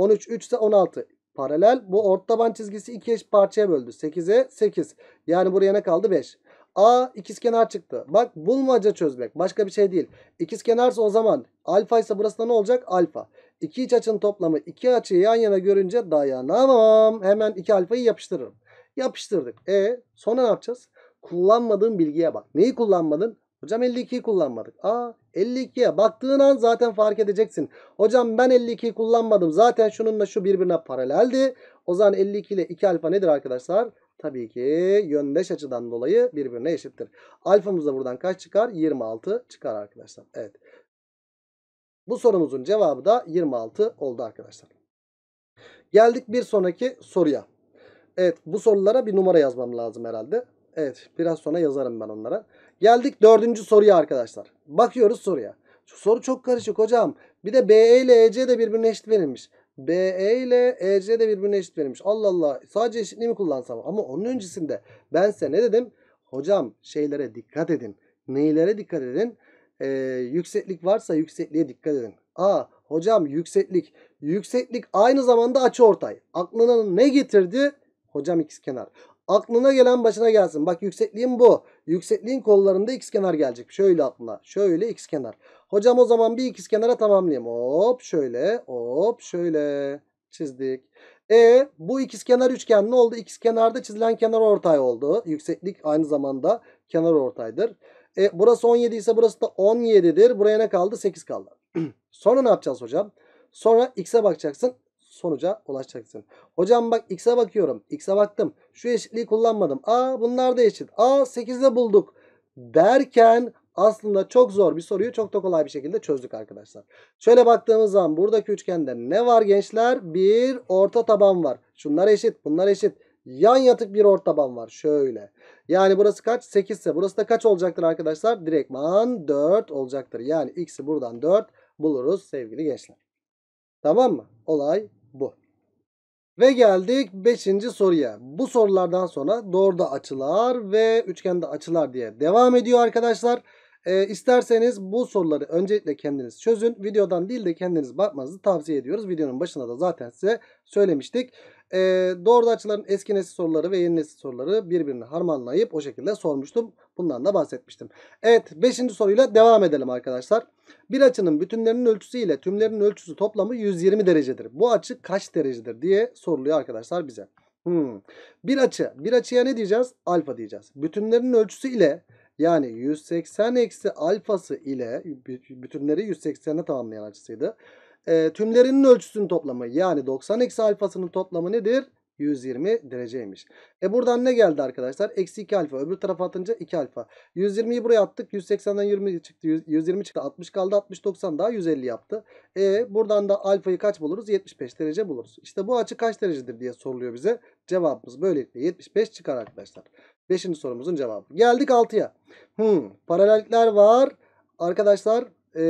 13 3 ise 16. Paralel bu orta taban çizgisi 2 eş parçaya böldü. 8'e 8. Yani buraya ne kaldı? 5. A ikizkenar çıktı. Bak bulmaca çözmek başka bir şey değil. İkizkenarsa o zaman alfa ise burası da ne olacak? Alfa. İki iç açının toplamı iki açıyı yan yana görünce dayanamam. Hemen iki alfayı yapıştırırım. Yapıştırdık. E sonra ne yapacağız? Kullanmadığım bilgiye bak. Neyi kullanmadın? Hocam 52'yi kullanmadık. Aa 52'ye baktığın an zaten fark edeceksin. Hocam ben 52'yi kullanmadım. Zaten şununla şu birbirine paraleldi. O zaman 52 ile 2 alfa nedir arkadaşlar? Tabii ki yöndeş açıdan dolayı birbirine eşittir. Alfamız da buradan kaç çıkar? 26 çıkar arkadaşlar. Evet. Bu sorumuzun cevabı da 26 oldu arkadaşlar. Geldik bir sonraki soruya. Evet bu sorulara bir numara yazmam lazım herhalde. Evet biraz sonra yazarım ben onlara. Geldik dördüncü soruya arkadaşlar. Bakıyoruz soruya. Şu soru çok karışık hocam. Bir de BE ile EC de birbirine eşit verilmiş. BE ile EC de birbirine eşit verilmiş. Allah Allah sadece eşitliği mi kullansam? Ama onun öncesinde ben size ne dedim? Hocam şeylere dikkat edin. Neylere dikkat edin? Ee, yükseklik varsa yüksekliğe dikkat edin. Aa hocam yükseklik. Yükseklik aynı zamanda açı ortay. Aklına ne getirdi? Hocam ikizkenar. Aklına gelen başına gelsin. Bak yüksekliğin bu. Yüksekliğin kollarında x kenar gelecek. Şöyle aklına. Şöyle x kenar. Hocam o zaman bir x kenara tamamlayayım. Hop şöyle. Hop şöyle. Çizdik. E bu ikiz kenar üçgen ne oldu? İkiz kenarda çizilen kenar ortay oldu. Yükseklik aynı zamanda kenar ortaydır. E, burası 17 ise burası da 17'dir. Buraya ne kaldı? 8 kaldı. Sonra ne yapacağız hocam? Sonra x'e bakacaksın sonuca ulaşacaksın. Hocam bak x'e bakıyorum. X'e baktım. Şu eşitliği kullanmadım. Aa bunlar da eşit. Aa 8'de bulduk derken aslında çok zor bir soruyu çok da kolay bir şekilde çözdük arkadaşlar. Şöyle baktığımız zaman buradaki üçgende ne var gençler? Bir orta taban var. Şunlar eşit, bunlar eşit. Yan yatık bir orta taban var. Şöyle. Yani burası kaç? 8 ise burası da kaç olacaktır arkadaşlar? Direktman 4 olacaktır. Yani x'i buradan 4 buluruz sevgili gençler. Tamam mı? Olay bu. Ve geldik 5. soruya. Bu sorulardan sonra doğruda açılar ve üçgende açılar diye devam ediyor arkadaşlar. E, isterseniz bu soruları öncelikle kendiniz çözün. Videodan değil de kendiniz bakmanızı tavsiye ediyoruz. Videonun başında da zaten size söylemiştik e, doğru açıların eski nesil soruları ve yeni nesil soruları birbirine harmanlayıp o şekilde sormuştum. Bundan da bahsetmiştim. Evet 5. soruyla devam edelim arkadaşlar. Bir açının bütünlerinin ölçüsü ile tümlerinin ölçüsü toplamı 120 derecedir. Bu açı kaç derecedir diye soruluyor arkadaşlar bize. Hmm. Bir açı. Bir açıya ne diyeceğiz? Alfa diyeceğiz. Bütünlerinin ölçüsü ile yani 180 eksi alfası ile bütünleri 180'e tamamlayan açısıydı e, tümlerinin ölçüsünün toplamı yani 90 eksi alfasının toplamı nedir? 120 dereceymiş. E buradan ne geldi arkadaşlar? Eksi 2 alfa. Öbür tarafa atınca 2 alfa. 120'yi buraya attık. 180'den 20 çıktı. 120 çıktı. 60 kaldı. 60 90 daha 150 yaptı. E buradan da alfayı kaç buluruz? 75 derece buluruz. İşte bu açı kaç derecedir diye soruluyor bize. Cevabımız böylelikle 75 çıkar arkadaşlar. 5. sorumuzun cevabı. Geldik 6'ya. Hmm, paralellikler var. Arkadaşlar e,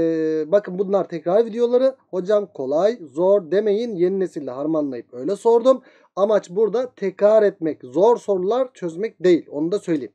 bakın bunlar tekrar videoları. Hocam kolay, zor demeyin. Yeni nesille harmanlayıp öyle sordum. Amaç burada tekrar etmek, zor sorular çözmek değil. Onu da söyleyeyim.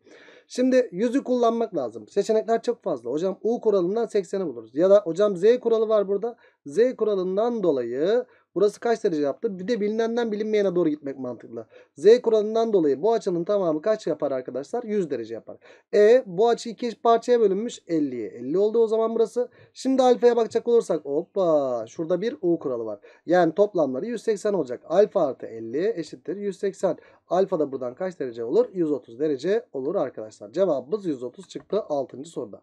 Şimdi yüzü kullanmak lazım. Seçenekler çok fazla. Hocam U kuralından 80'i buluruz. Ya da hocam Z kuralı var burada. Z kuralından dolayı Burası kaç derece yaptı? Bir de bilinenden bilinmeyene doğru gitmek mantıklı. Z kuralından dolayı bu açının tamamı kaç yapar arkadaşlar? 100 derece yapar. E bu açı iki eş parçaya bölünmüş 50'ye. 50 oldu o zaman burası. Şimdi alfaya bakacak olursak hoppa şurada bir U kuralı var. Yani toplamları 180 olacak. Alfa artı 50 eşittir 180. Alfa da buradan kaç derece olur? 130 derece olur arkadaşlar. Cevabımız 130 çıktı 6. soruda.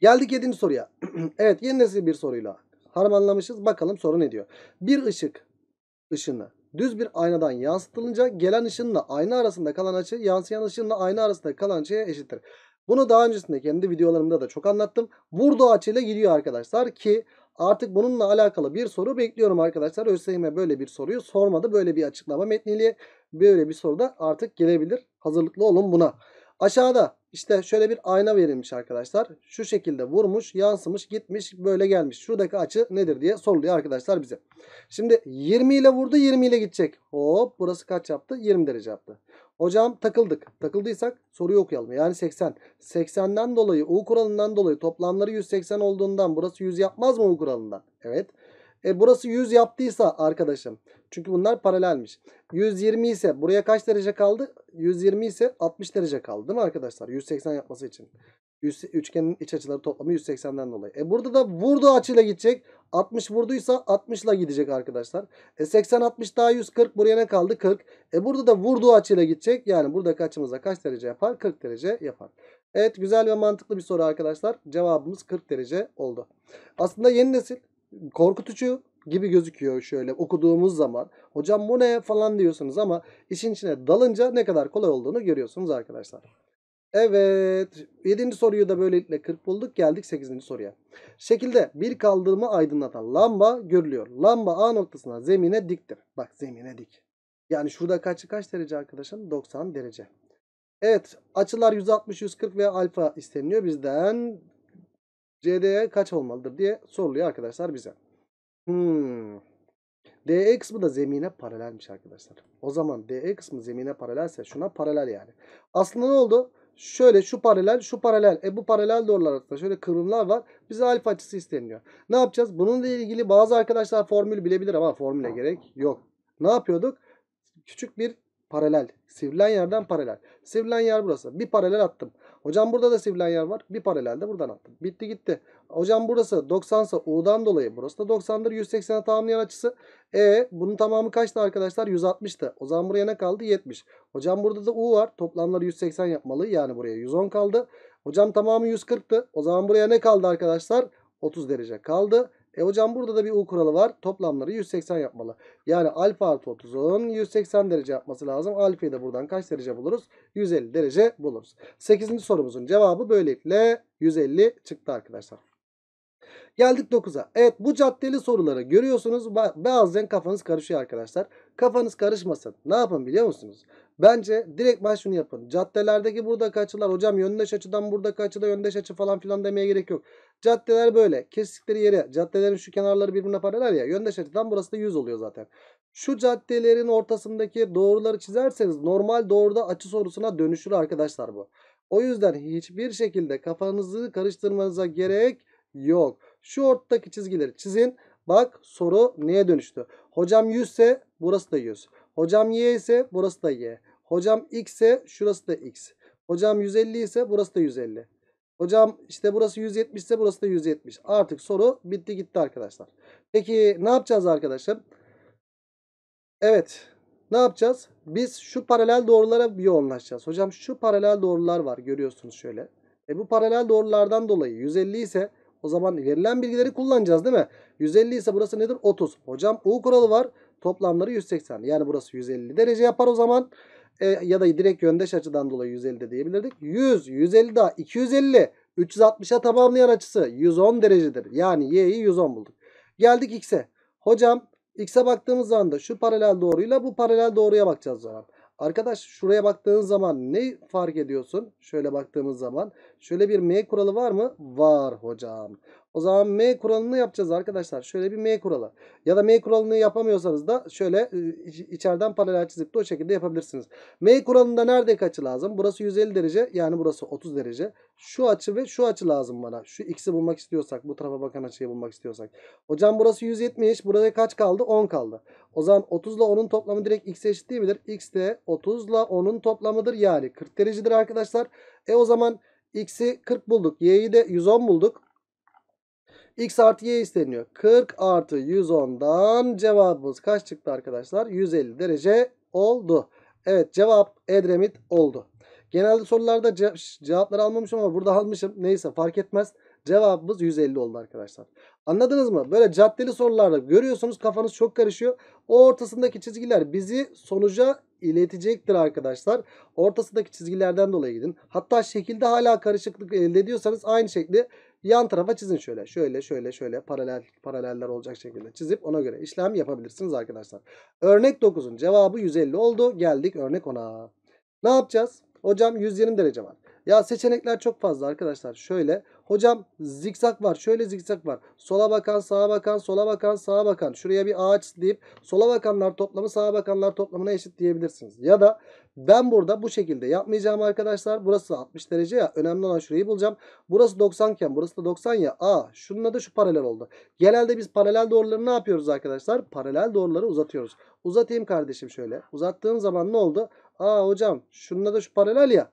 Geldik 7. soruya. evet yeni nesil bir soruyla harmanlamışız. Bakalım soru ne diyor. Bir ışık ışını düz bir aynadan yansıtılınca gelen ışınla ayna arasında kalan açı yansıyan ışınla ayna arasında kalan açıya eşittir. Bunu daha öncesinde kendi videolarımda da çok anlattım. Vurduğu açıyla gidiyor arkadaşlar ki artık bununla alakalı bir soru bekliyorum arkadaşlar. ÖSYM böyle bir soruyu sormadı. Böyle bir açıklama metniyle böyle bir soru da artık gelebilir. Hazırlıklı olun buna. Aşağıda işte şöyle bir ayna verilmiş arkadaşlar. Şu şekilde vurmuş, yansımış, gitmiş, böyle gelmiş. Şuradaki açı nedir diye soruluyor arkadaşlar bize. Şimdi 20 ile vurdu, 20 ile gidecek. Hop burası kaç yaptı? 20 derece yaptı. Hocam takıldık. Takıldıysak soruyu okuyalım. Yani 80. 80'den dolayı U kuralından dolayı toplamları 180 olduğundan burası 100 yapmaz mı U kuralından? Evet. E burası 100 yaptıysa arkadaşım. Çünkü bunlar paralelmiş. 120 ise buraya kaç derece kaldı? 120 ise 60 derece kaldı değil mi arkadaşlar? 180 yapması için. Üçgenin iç açıları toplamı 180'den dolayı. E burada da vurdu açıyla gidecek. 60 vurduysa 60 ile gidecek arkadaşlar. E 80 60 daha 140 buraya ne kaldı? 40. E burada da vurduğu açıyla gidecek. Yani burada kaçımıza kaç derece yapar? 40 derece yapar. Evet güzel ve mantıklı bir soru arkadaşlar. Cevabımız 40 derece oldu. Aslında yeni nesil korkutucu gibi gözüküyor şöyle okuduğumuz zaman. Hocam bu ne falan diyorsunuz ama işin içine dalınca ne kadar kolay olduğunu görüyorsunuz arkadaşlar. Evet. 7. soruyu da böylelikle 40 bulduk. Geldik 8. soruya. Şekilde bir kaldırımı aydınlatan lamba görülüyor. Lamba A noktasına zemine diktir. Bak zemine dik. Yani şurada kaç kaç derece arkadaşım? 90 derece. Evet açılar 160, 140 ve alfa isteniyor bizden. CDE kaç olmalıdır diye soruluyor arkadaşlar bize. Hmm. DE kısmı da zemine paralelmiş arkadaşlar. O zaman DX e kısmı zemine paralelse şuna paralel yani. Aslında ne oldu? Şöyle şu paralel şu paralel. E bu paralel doğrular arasında şöyle kırımlar var. Bize alfa açısı isteniyor. Ne yapacağız? Bununla ilgili bazı arkadaşlar formül bilebilir ama formüle gerek yok. Ne yapıyorduk? Küçük bir paralel. Sivrilen yerden paralel. Sivrilen yer burası. Bir paralel attım. Hocam burada da sevilen yer var. Bir paralelde buradan attım. Bitti gitti. Hocam burası 90 ise U'dan dolayı burası da 90'dır. 180'e tamamlayan açısı. E bunun tamamı kaçtı arkadaşlar? 160'tı. O zaman buraya ne kaldı? 70. Hocam burada da U var. Toplamları 180 yapmalı. Yani buraya 110 kaldı. Hocam tamamı 140'tı. O zaman buraya ne kaldı arkadaşlar? 30 derece kaldı. E hocam burada da bir U kuralı var. Toplamları 180 yapmalı. Yani alfa artı 30'un 180 derece yapması lazım. Alfa'yı da buradan kaç derece buluruz? 150 derece buluruz. 8. sorumuzun cevabı böylelikle 150 çıktı arkadaşlar. Geldik 9'a. Evet bu caddeli soruları görüyorsunuz. Bazen kafanız karışıyor arkadaşlar. Kafanız karışmasın. Ne yapın biliyor musunuz? Bence direkt ben şunu yapın. Caddelerdeki burada kaçılar hocam yöndeş açıdan burada kaçıda yöndeş açı falan filan demeye gerek yok. Caddeler böyle. Kestikleri yere caddelerin şu kenarları birbirine paralel ya. Yöndeş açıdan burası da 100 oluyor zaten. Şu caddelerin ortasındaki doğruları çizerseniz normal doğruda açı sorusuna dönüşür arkadaşlar bu. O yüzden hiçbir şekilde kafanızı karıştırmanıza gerek Yok. Şu ortadaki çizgileri çizin. Bak soru neye dönüştü? Hocam 100 ise burası da 100. Hocam y ise burası da y. Hocam x ise şurası da x. Hocam 150 ise burası da 150. Hocam işte burası 170 ise burası da 170. Artık soru bitti gitti arkadaşlar. Peki ne yapacağız arkadaşlar? Evet. Ne yapacağız? Biz şu paralel doğrulara yoğunlaşacağız. Hocam şu paralel doğrular var görüyorsunuz şöyle. E bu paralel doğrulardan dolayı 150 ise o zaman verilen bilgileri kullanacağız değil mi? 150 ise burası nedir? 30. Hocam U kuralı var. Toplamları 180. Yani burası 150 derece yapar o zaman. E, ya da direkt yöndeş açıdan dolayı 150 de diyebilirdik. 100, 150 daha 250. 360'a tamamlayan açısı 110 derecedir. Yani y'yi 110 bulduk. Geldik x'e. Hocam x'e baktığımız anda şu paralel doğruyla bu paralel doğruya bakacağız zaman. Arkadaş şuraya baktığın zaman ne fark ediyorsun? Şöyle baktığımız zaman. Şöyle bir M kuralı var mı? Var hocam. O zaman M kuralını yapacağız arkadaşlar. Şöyle bir M kuralı. Ya da M kuralını yapamıyorsanız da şöyle e, içeriden paralel çizip de o şekilde yapabilirsiniz. M kuralında nerede açı lazım? Burası 150 derece yani burası 30 derece. Şu açı ve şu açı lazım bana. Şu x'i bulmak istiyorsak bu tarafa bakan açıyı bulmak istiyorsak. Hocam burası 170. Burada kaç kaldı? 10 kaldı. O zaman 30 ile 10'un toplamı direkt x'e eşit değil midir? x de 30 ile 10'un toplamıdır yani 40 derecedir arkadaşlar. E o zaman x'i 40 bulduk. y'yi de 110 bulduk. X artı Y isteniyor. 40 artı 110'dan cevabımız kaç çıktı arkadaşlar? 150 derece oldu. Evet cevap Edremit oldu. Genelde sorularda ce cevapları almamışım ama burada almışım. Neyse fark etmez. Cevabımız 150 oldu arkadaşlar. Anladınız mı? Böyle caddeli sorularda görüyorsunuz kafanız çok karışıyor. O ortasındaki çizgiler bizi sonuca iletecektir arkadaşlar. Ortasındaki çizgilerden dolayı gidin. Hatta şekilde hala karışıklık elde ediyorsanız aynı şekli Yan tarafa çizin şöyle. Şöyle şöyle şöyle paralel paraleller olacak şekilde çizip ona göre işlem yapabilirsiniz arkadaşlar. Örnek 9'un cevabı 150 oldu. Geldik örnek 10'a. Ne yapacağız? Hocam 120 derece var. Ya seçenekler çok fazla arkadaşlar. Şöyle Hocam zikzak var. Şöyle zikzak var. Sola bakan, sağa bakan, sola bakan, sağa bakan. Şuraya bir ağaç deyip sola bakanlar toplamı, sağa bakanlar toplamına eşit diyebilirsiniz. Ya da ben burada bu şekilde yapmayacağım arkadaşlar. Burası 60 derece ya. Önemli olan şurayı bulacağım. Burası 90 iken burası da 90 ya. Aa şununla da şu paralel oldu. Genelde biz paralel doğruları ne yapıyoruz arkadaşlar? Paralel doğruları uzatıyoruz. Uzatayım kardeşim şöyle. Uzattığım zaman ne oldu? Aa hocam şununla da şu paralel ya.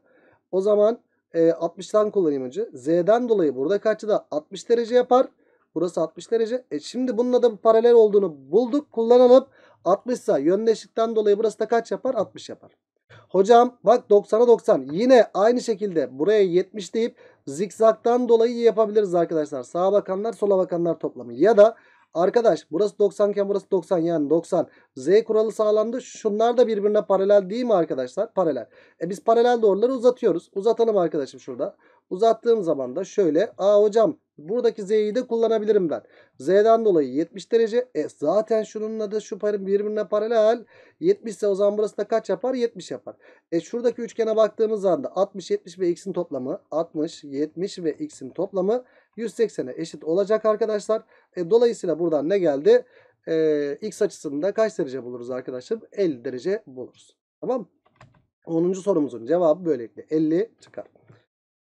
O zaman e, 60'dan kullanayım önce. Z'den dolayı burada kaçı da 60 derece yapar. Burası 60 derece. E şimdi bununla da paralel olduğunu bulduk. Kullanalım. 60 ise yöndeşlikten dolayı burası da kaç yapar? 60 yapar. Hocam bak 90'a 90. Yine aynı şekilde buraya 70 deyip zikzaktan dolayı yapabiliriz arkadaşlar. Sağa bakanlar sola bakanlar toplamı. Ya da Arkadaş burası 90 iken burası 90 yani 90. Z kuralı sağlandı. Şunlar da birbirine paralel değil mi arkadaşlar? Paralel. E biz paralel doğruları uzatıyoruz. Uzatalım arkadaşım şurada. Uzattığım zaman da şöyle. Aa hocam buradaki z'yi de kullanabilirim ben. Z'den dolayı 70 derece. E zaten şununla da şu parın birbirine paralel. 70 ise o zaman burası da kaç yapar? 70 yapar. E şuradaki üçgene baktığımız anda 60, 70 ve x'in toplamı. 60, 70 ve x'in toplamı 180'e eşit olacak arkadaşlar. E, dolayısıyla buradan ne geldi? E, x açısında kaç derece buluruz arkadaşım? 50 derece buluruz. Tamam 10. sorumuzun cevabı böylelikle 50 çıkar.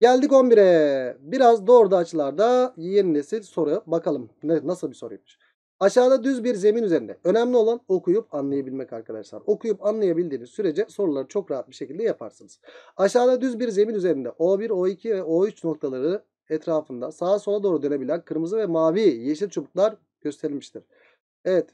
Geldik 11'e. Biraz doğruda açılarda yeni nesil soru. Bakalım ne, nasıl bir soruymuş. Aşağıda düz bir zemin üzerinde. Önemli olan okuyup anlayabilmek arkadaşlar. Okuyup anlayabildiğiniz sürece soruları çok rahat bir şekilde yaparsınız. Aşağıda düz bir zemin üzerinde O1, O2 ve O3 noktaları etrafında sağa sola doğru dönebilen kırmızı ve mavi yeşil çubuklar gösterilmiştir. Evet.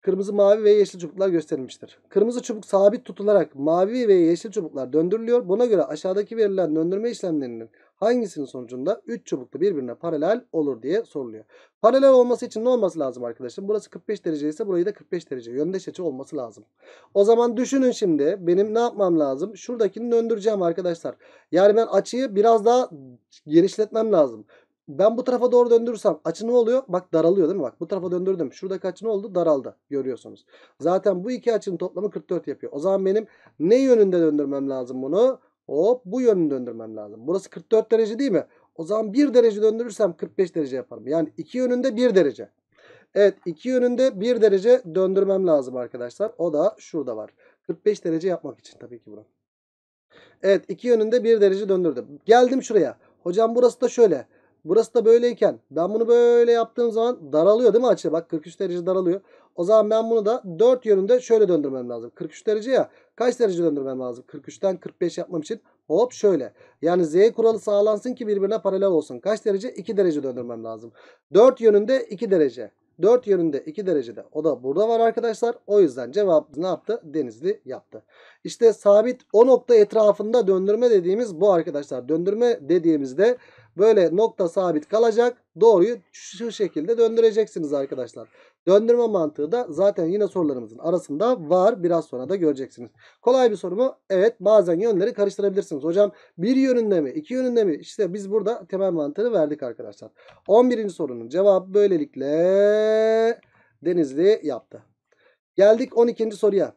Kırmızı, mavi ve yeşil çubuklar gösterilmiştir. Kırmızı çubuk sabit tutularak mavi ve yeşil çubuklar döndürülüyor. Buna göre aşağıdaki verilen döndürme işlemlerinin hangisinin sonucunda 3 çubuklu birbirine paralel olur diye soruluyor. Paralel olması için ne olması lazım arkadaşlar? Burası 45 derece ise burayı da 45 derece yöndeş açı olması lazım. O zaman düşünün şimdi benim ne yapmam lazım? Şuradakini döndüreceğim arkadaşlar. Yani ben açıyı biraz daha genişletmem lazım. Ben bu tarafa doğru döndürürsem açı ne oluyor? Bak daralıyor değil mi? Bak bu tarafa döndürdüm. Şuradaki açı ne oldu? Daraldı. Görüyorsunuz. Zaten bu iki açının toplamı 44 yapıyor. O zaman benim ne yönünde döndürmem lazım bunu? Hop bu yönünü döndürmem lazım. Burası 44 derece değil mi? O zaman 1 derece döndürürsem 45 derece yaparım. Yani iki yönünde 1 derece. Evet iki yönünde 1 derece döndürmem lazım arkadaşlar. O da şurada var. 45 derece yapmak için tabii ki bunu. Evet iki yönünde 1 derece döndürdüm. Geldim şuraya. Hocam burası da şöyle. Burası da böyleyken ben bunu böyle yaptığım zaman daralıyor değil mi açı? Bak 43 derece daralıyor. O zaman ben bunu da 4 yönünde şöyle döndürmem lazım. 43 derece ya. Kaç derece döndürmem lazım? 43'ten 45 yapmam için hop şöyle. Yani Z kuralı sağlansın ki birbirine paralel olsun. Kaç derece? 2 derece döndürmem lazım. 4 yönünde 2 derece. 4 yönünde 2 derecede. O da burada var arkadaşlar. O yüzden cevap ne yaptı? Denizli yaptı. İşte sabit o nokta etrafında döndürme dediğimiz bu arkadaşlar. Döndürme dediğimizde Böyle nokta sabit kalacak. Doğruyu şu şekilde döndüreceksiniz arkadaşlar. Döndürme mantığı da zaten yine sorularımızın arasında var. Biraz sonra da göreceksiniz. Kolay bir soru mu? Evet bazen yönleri karıştırabilirsiniz. Hocam bir yönünde mi? iki yönünde mi? İşte biz burada temel mantığı verdik arkadaşlar. 11. sorunun cevabı böylelikle Denizli yaptı. Geldik 12. soruya.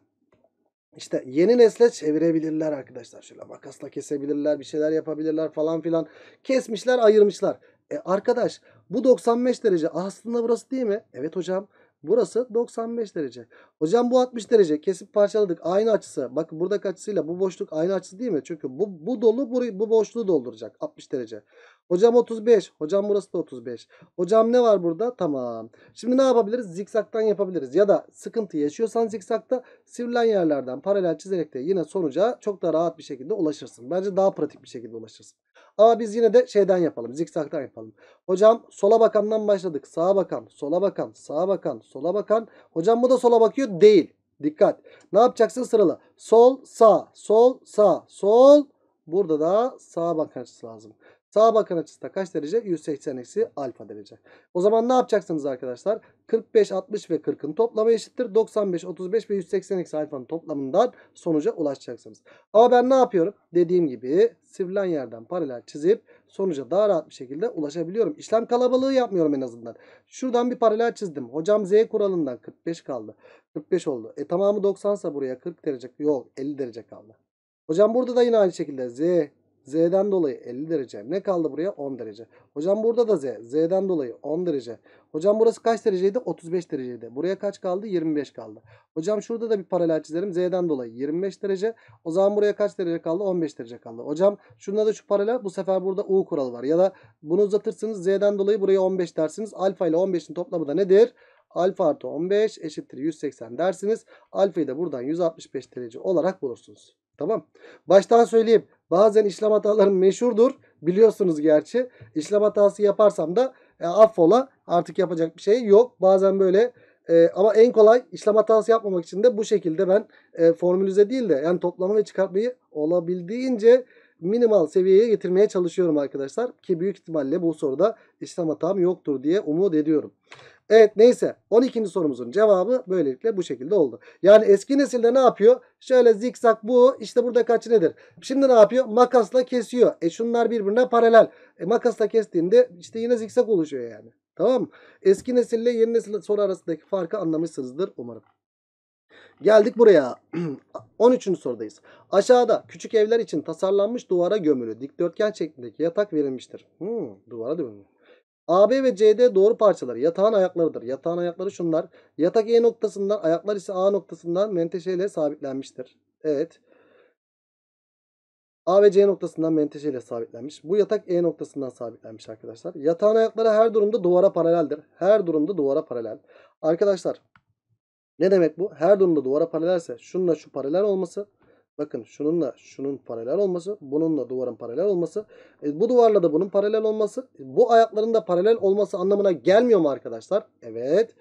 İşte yeni nesle çevirebilirler arkadaşlar. Şöyle makasla kesebilirler, bir şeyler yapabilirler falan filan. Kesmişler, ayırmışlar. E arkadaş bu 95 derece aslında burası değil mi? Evet hocam burası 95 derece. Hocam bu 60 derece kesip parçaladık. Aynı açısı. Bakın buradaki açısıyla bu boşluk aynı açısı değil mi? Çünkü bu, bu dolu burayı, bu boşluğu dolduracak. 60 derece. Hocam 35. Hocam burası da 35. Hocam ne var burada? Tamam. Şimdi ne yapabiliriz? Zikzaktan yapabiliriz. Ya da sıkıntı yaşıyorsan zikzakta sivrilen yerlerden paralel çizerek de yine sonuca çok daha rahat bir şekilde ulaşırsın. Bence daha pratik bir şekilde ulaşırsın. Ama biz yine de şeyden yapalım. Zikzaktan yapalım. Hocam sola bakandan başladık. Sağa bakan, sola bakan, sağa bakan, sola bakan. Hocam bu da sola bakıyor değil. Dikkat. Ne yapacaksın sırala? Sol, sağ, sol, sağ, sol. Burada da sağa bakacağız lazım. Sağ bakan açısı kaç derece? 180 eksi alfa derece. O zaman ne yapacaksınız arkadaşlar? 45, 60 ve 40'ın toplamı eşittir. 95, 35 ve 180 eksi alfanın toplamından sonuca ulaşacaksınız. Ama ben ne yapıyorum? Dediğim gibi sivrilen yerden paralel çizip sonuca daha rahat bir şekilde ulaşabiliyorum. İşlem kalabalığı yapmıyorum en azından. Şuradan bir paralel çizdim. Hocam Z kuralından 45 kaldı. 45 oldu. E tamamı 90 ise buraya 40 derece yok 50 derece kaldı. Hocam burada da yine aynı şekilde Z Z'den dolayı 50 derece. Ne kaldı buraya? 10 derece. Hocam burada da Z. Z'den dolayı 10 derece. Hocam burası kaç dereceydi? 35 dereceydi. Buraya kaç kaldı? 25 kaldı. Hocam şurada da bir paralel çizelim. Z'den dolayı 25 derece. O zaman buraya kaç derece kaldı? 15 derece kaldı. Hocam şunda da şu paralel. Bu sefer burada U kuralı var. Ya da bunu uzatırsınız. Z'den dolayı buraya 15 dersiniz. Alfa ile 15'in toplamı da nedir? Alfa artı 15 eşittir 180 dersiniz. Alfa'yı da buradan 165 derece olarak bulursunuz. Tamam. Baştan söyleyeyim. Bazen işlem hatalarım meşhurdur. Biliyorsunuz gerçi. İşlem hatası yaparsam da e, affola artık yapacak bir şey yok. Bazen böyle e, ama en kolay işlem hatası yapmamak için de bu şekilde ben e, formülüze değil de yani toplamı ve çıkartmayı olabildiğince minimal seviyeye getirmeye çalışıyorum arkadaşlar. Ki büyük ihtimalle bu soruda işlem hatam yoktur diye umut ediyorum. Evet neyse 12. sorumuzun cevabı böylelikle bu şekilde oldu. Yani eski nesilde ne yapıyor? Şöyle zikzak bu işte burada kaç nedir? Şimdi ne yapıyor? Makasla kesiyor. E şunlar birbirine paralel. E makasla kestiğinde işte yine zikzak oluşuyor yani. Tamam mı? Eski nesille yeni nesil soru arasındaki farkı anlamışsınızdır umarım. Geldik buraya. 13. sorudayız. Aşağıda küçük evler için tasarlanmış duvara gömülü dikdörtgen şeklindeki yatak verilmiştir. Hmm, duvara gömülü. AB ve CD doğru parçaları yatağın ayaklarıdır. Yatağın ayakları şunlar. Yatak E noktasından ayaklar ise A noktasından menteşeyle sabitlenmiştir. Evet. A ve C noktasından menteşeyle sabitlenmiş. Bu yatak E noktasından sabitlenmiş arkadaşlar. Yatağın ayakları her durumda duvara paraleldir. Her durumda duvara paralel. Arkadaşlar ne demek bu? Her durumda duvara paralelse şununla şu paralel olması. Bakın şununla şunun paralel olması, bununla duvarın paralel olması, e, bu duvarla da bunun paralel olması, e, bu ayakların da paralel olması anlamına gelmiyor mu arkadaşlar? Evet.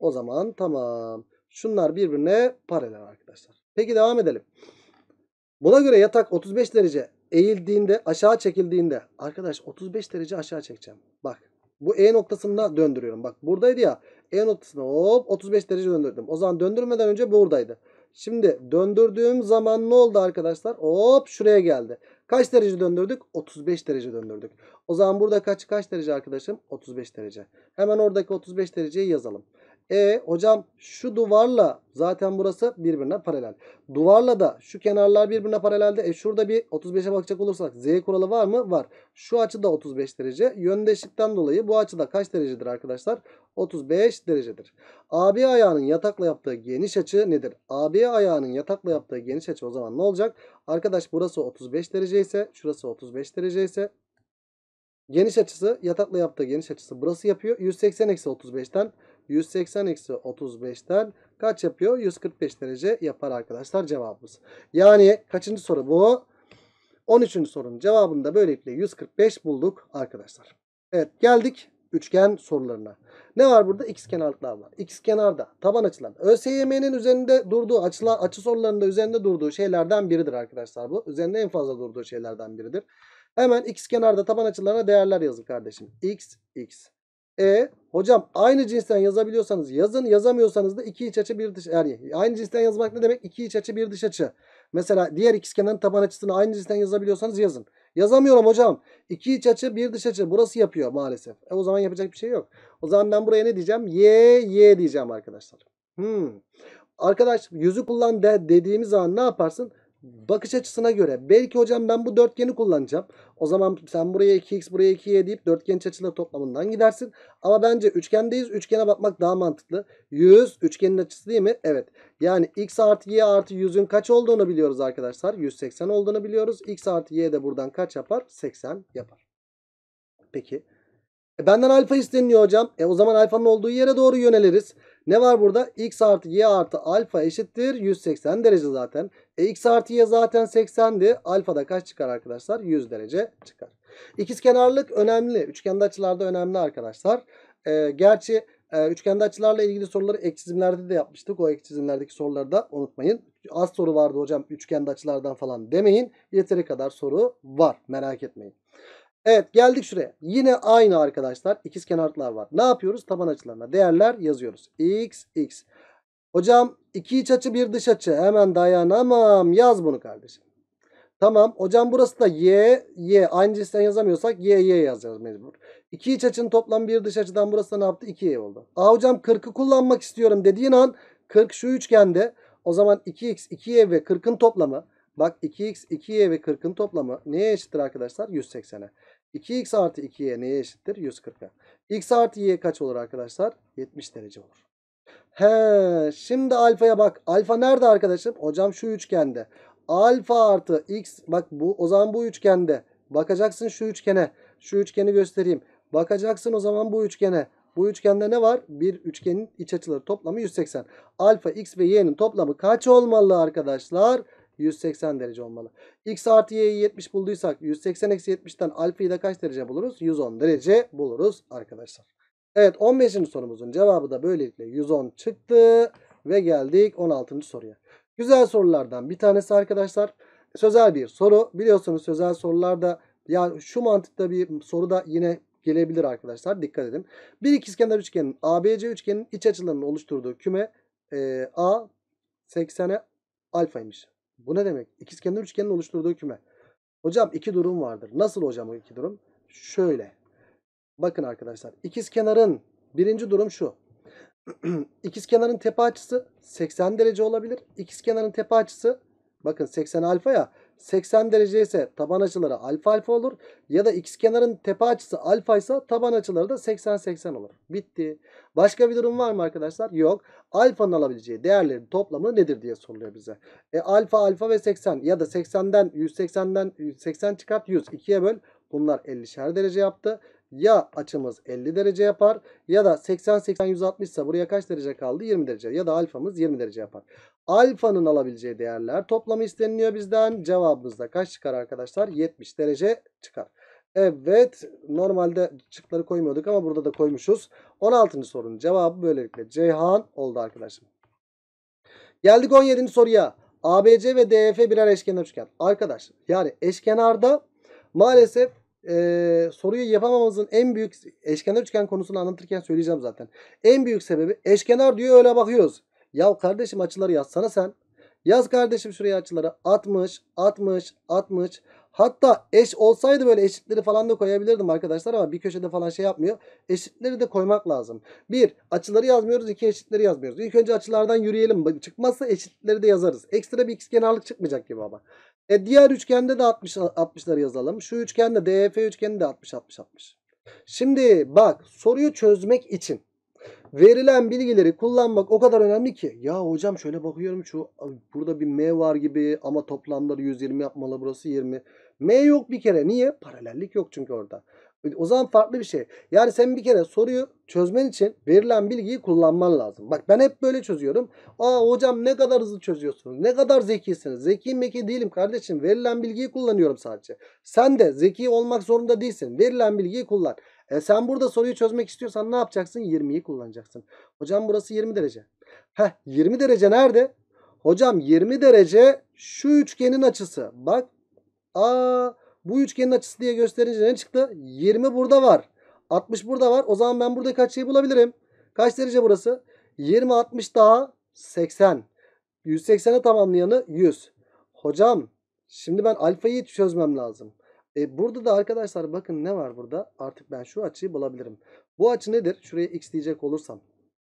O zaman tamam. Şunlar birbirine paralel arkadaşlar. Peki devam edelim. Buna göre yatak 35 derece eğildiğinde, aşağı çekildiğinde arkadaş 35 derece aşağı çekeceğim. Bak. Bu E noktasında döndürüyorum. Bak buradaydı ya. E noktasına hop 35 derece döndürdüm. O zaman döndürmeden önce buradaydı. Şimdi döndürdüğüm zaman ne oldu arkadaşlar? Hop şuraya geldi. Kaç derece döndürdük? 35 derece döndürdük. O zaman burada kaç kaç derece arkadaşım? 35 derece. Hemen oradaki 35 dereceyi yazalım. E hocam şu duvarla zaten burası birbirine paralel. Duvarla da şu kenarlar birbirine paralelde. E şurada bir 35'e bakacak olursak Z kuralı var mı? Var. Şu açı da 35 derece. Yöndeşlikten dolayı bu açı da kaç derecedir arkadaşlar? 35 derecedir. AB ayağının yatakla yaptığı geniş açı nedir? AB ayağının yatakla yaptığı geniş açı o zaman ne olacak? Arkadaş burası 35 derece ise şurası 35 derece ise geniş açısı yatakla yaptığı geniş açısı burası yapıyor. 180 eksi 35'ten 180 eksi 35'ten kaç yapıyor? 145 derece yapar arkadaşlar cevabımız. Yani kaçıncı soru bu? 13. sorunun cevabını da böylelikle 145 bulduk arkadaşlar. Evet geldik üçgen sorularına. Ne var burada? X kenarlıklar var. X kenarda taban açılan ÖSYM'nin üzerinde durduğu açılar, açı sorularında üzerinde durduğu şeylerden biridir arkadaşlar bu. Üzerinde en fazla durduğu şeylerden biridir. Hemen x kenarda taban açılarına değerler yazın kardeşim. x, x. E hocam aynı cinsten yazabiliyorsanız yazın yazamıyorsanız da iki iç açı bir dış yani aynı cinsten yazmak ne demek? İki iç açı bir dış açı. Mesela diğer ikizkenarın taban açısını aynı cinsten yazabiliyorsanız yazın. Yazamıyorum hocam. İki iç açı bir dış açı burası yapıyor maalesef. E o zaman yapacak bir şey yok. O zaman ben buraya ne diyeceğim? Y y diyeceğim arkadaşlar. Hmm. Arkadaş yüzü kullan de dediğimiz zaman ne yaparsın? bakış açısına göre. Belki hocam ben bu dörtgeni kullanacağım. O zaman sen buraya 2x buraya 2y deyip dörtgen açıları toplamından gidersin. Ama bence üçgendeyiz. Üçgene bakmak daha mantıklı. 100 üçgenin açısı değil mi? Evet. Yani x artı y artı 100'ün kaç olduğunu biliyoruz arkadaşlar. 180 olduğunu biliyoruz. x artı y de buradan kaç yapar? 80 yapar. Peki. E benden alfa isteniyor hocam. E o zaman alfanın olduğu yere doğru yöneliriz. Ne var burada? X artı Y artı alfa eşittir 180 derece zaten. E, X artı Y zaten 80'di. Alfa da kaç çıkar arkadaşlar? 100 derece çıkar. İkizkenarlık önemli. Üçgende açılarda önemli arkadaşlar. E, gerçi e, üçgende açılarla ilgili soruları ek çizimlerde de yapmıştık. O ek çizimlerdeki soruları da unutmayın. Az soru vardı hocam üçgende açılardan falan demeyin. Yeteri kadar soru var. Merak etmeyin. Evet geldik şuraya. Yine aynı arkadaşlar ikiz kenarlar var. Ne yapıyoruz? Taban açılarına değerler yazıyoruz. X, X. Hocam iki iç açı bir dış açı. Hemen dayanamam. Yaz bunu kardeşim. Tamam. Hocam burası da Y, Y. Aynı cinsten yazamıyorsak Y, Y yazacağız mecbur. İki iç açının toplam bir dış açıdan burası da ne yaptı? 2Y oldu. Aa hocam 40'ı kullanmak istiyorum dediğin an 40 şu üçgende. O zaman 2X, 2Y ve 40'ın toplamı. Bak 2X, 2Y ve 40'ın toplamı neye eşittir arkadaşlar? 180'e. 2x artı 2y neye eşittir? 140'a. x artı y kaç olur arkadaşlar? 70 derece olur. He, şimdi alfaya bak. Alfa nerede arkadaşım? Hocam şu üçgende. Alfa artı x bak bu o zaman bu üçgende. Bakacaksın şu üçgene. Şu üçgeni göstereyim. Bakacaksın o zaman bu üçgene. Bu üçgende ne var? Bir üçgenin iç açıları toplamı 180. Alfa x ve y'nin toplamı kaç olmalı arkadaşlar? 180 derece olmalı. X artı y'yi 70 bulduysak 180 eksi 70'ten alfayı da kaç derece buluruz? 110 derece buluruz arkadaşlar. Evet 15. sorumuzun cevabı da böylelikle 110 çıktı. Ve geldik 16. soruya. Güzel sorulardan bir tanesi arkadaşlar. Sözel bir soru. Biliyorsunuz sözel sorularda ya şu mantıkta bir soru da yine gelebilir arkadaşlar. Dikkat edin. Bir ikizkenar üçgenin ABC üçgenin iç açılarının oluşturduğu küme e, A 80'e alfaymış. Bu ne demek? İkizkenar üçgenin oluşturduğu küme. Hocam iki durum vardır. Nasıl hocam o iki durum? Şöyle. Bakın arkadaşlar. İkizkenarın birinci durum şu. İkizkenarın tepe açısı 80 derece olabilir. İkizkenarın tepe açısı bakın 80 alfa ya 80 derece ise taban açıları alfa alfa olur. Ya da x kenarın tepe açısı alfa ise taban açıları da 80-80 olur. Bitti. Başka bir durum var mı arkadaşlar? Yok. Alfanın alabileceği değerlerin toplamı nedir diye soruluyor bize. E alfa alfa ve 80 ya da 80'den 180'den 80 çıkart 100. 2'ye böl. Bunlar 50'şer derece yaptı. Ya açımız 50 derece yapar ya da 80-80-160 ise buraya kaç derece kaldı? 20 derece ya da alfamız 20 derece yapar. Alfanın alabileceği değerler toplamı isteniliyor bizden. Cevabımızda kaç çıkar arkadaşlar? 70 derece çıkar. Evet normalde çıkları koymuyorduk ama burada da koymuşuz. 16. sorunun cevabı böylelikle Ceyhan oldu arkadaşım. Geldik 17. soruya. ABC ve DF birer eşkenar üçgen. Arkadaş yani eşkenarda maalesef e, soruyu yapamamızın en büyük eşkenar üçgen konusunu anlatırken söyleyeceğim zaten. En büyük sebebi eşkenar diyor öyle bakıyoruz. Ya kardeşim açıları yazsana sen. Yaz kardeşim şuraya açıları. 60, 60, 60. Hatta eş olsaydı böyle eşitleri falan da koyabilirdim arkadaşlar ama bir köşede falan şey yapmıyor. Eşitleri de koymak lazım. Bir, açıları yazmıyoruz. iki eşitleri yazmıyoruz. İlk önce açılardan yürüyelim. Çıkmazsa eşitleri de yazarız. Ekstra bir x kenarlık çıkmayacak gibi ama. E diğer üçgende de 60, 60'ları yazalım. Şu üçgende DF üçgeni de 60, 60, 60. Şimdi bak soruyu çözmek için Verilen bilgileri kullanmak o kadar önemli ki. Ya hocam şöyle bakıyorum şu burada bir M var gibi ama toplamları 120 yapmalı burası 20. M yok bir kere. Niye? Paralellik yok çünkü orada. O zaman farklı bir şey. Yani sen bir kere soruyu çözmen için verilen bilgiyi kullanman lazım. Bak ben hep böyle çözüyorum. Aa hocam ne kadar hızlı çözüyorsunuz. Ne kadar zekisiniz. Zeki meki değilim kardeşim. Verilen bilgiyi kullanıyorum sadece. Sen de zeki olmak zorunda değilsin. Verilen bilgiyi kullan. E sen burada soruyu çözmek istiyorsan ne yapacaksın? 20'yi kullanacaksın. Hocam burası 20 derece. Heh 20 derece nerede? Hocam 20 derece şu üçgenin açısı. Bak. Aa bu üçgenin açısı diye gösterince ne çıktı? 20 burada var. 60 burada var. O zaman ben buradaki açıyı şey bulabilirim. Kaç derece burası? 20 60 daha 80. 180'e tamamlayanı 100. Hocam şimdi ben alfayı çözmem lazım. E, burada da arkadaşlar bakın ne var burada? Artık ben şu açıyı bulabilirim. Bu açı nedir? Şuraya x diyecek olursam.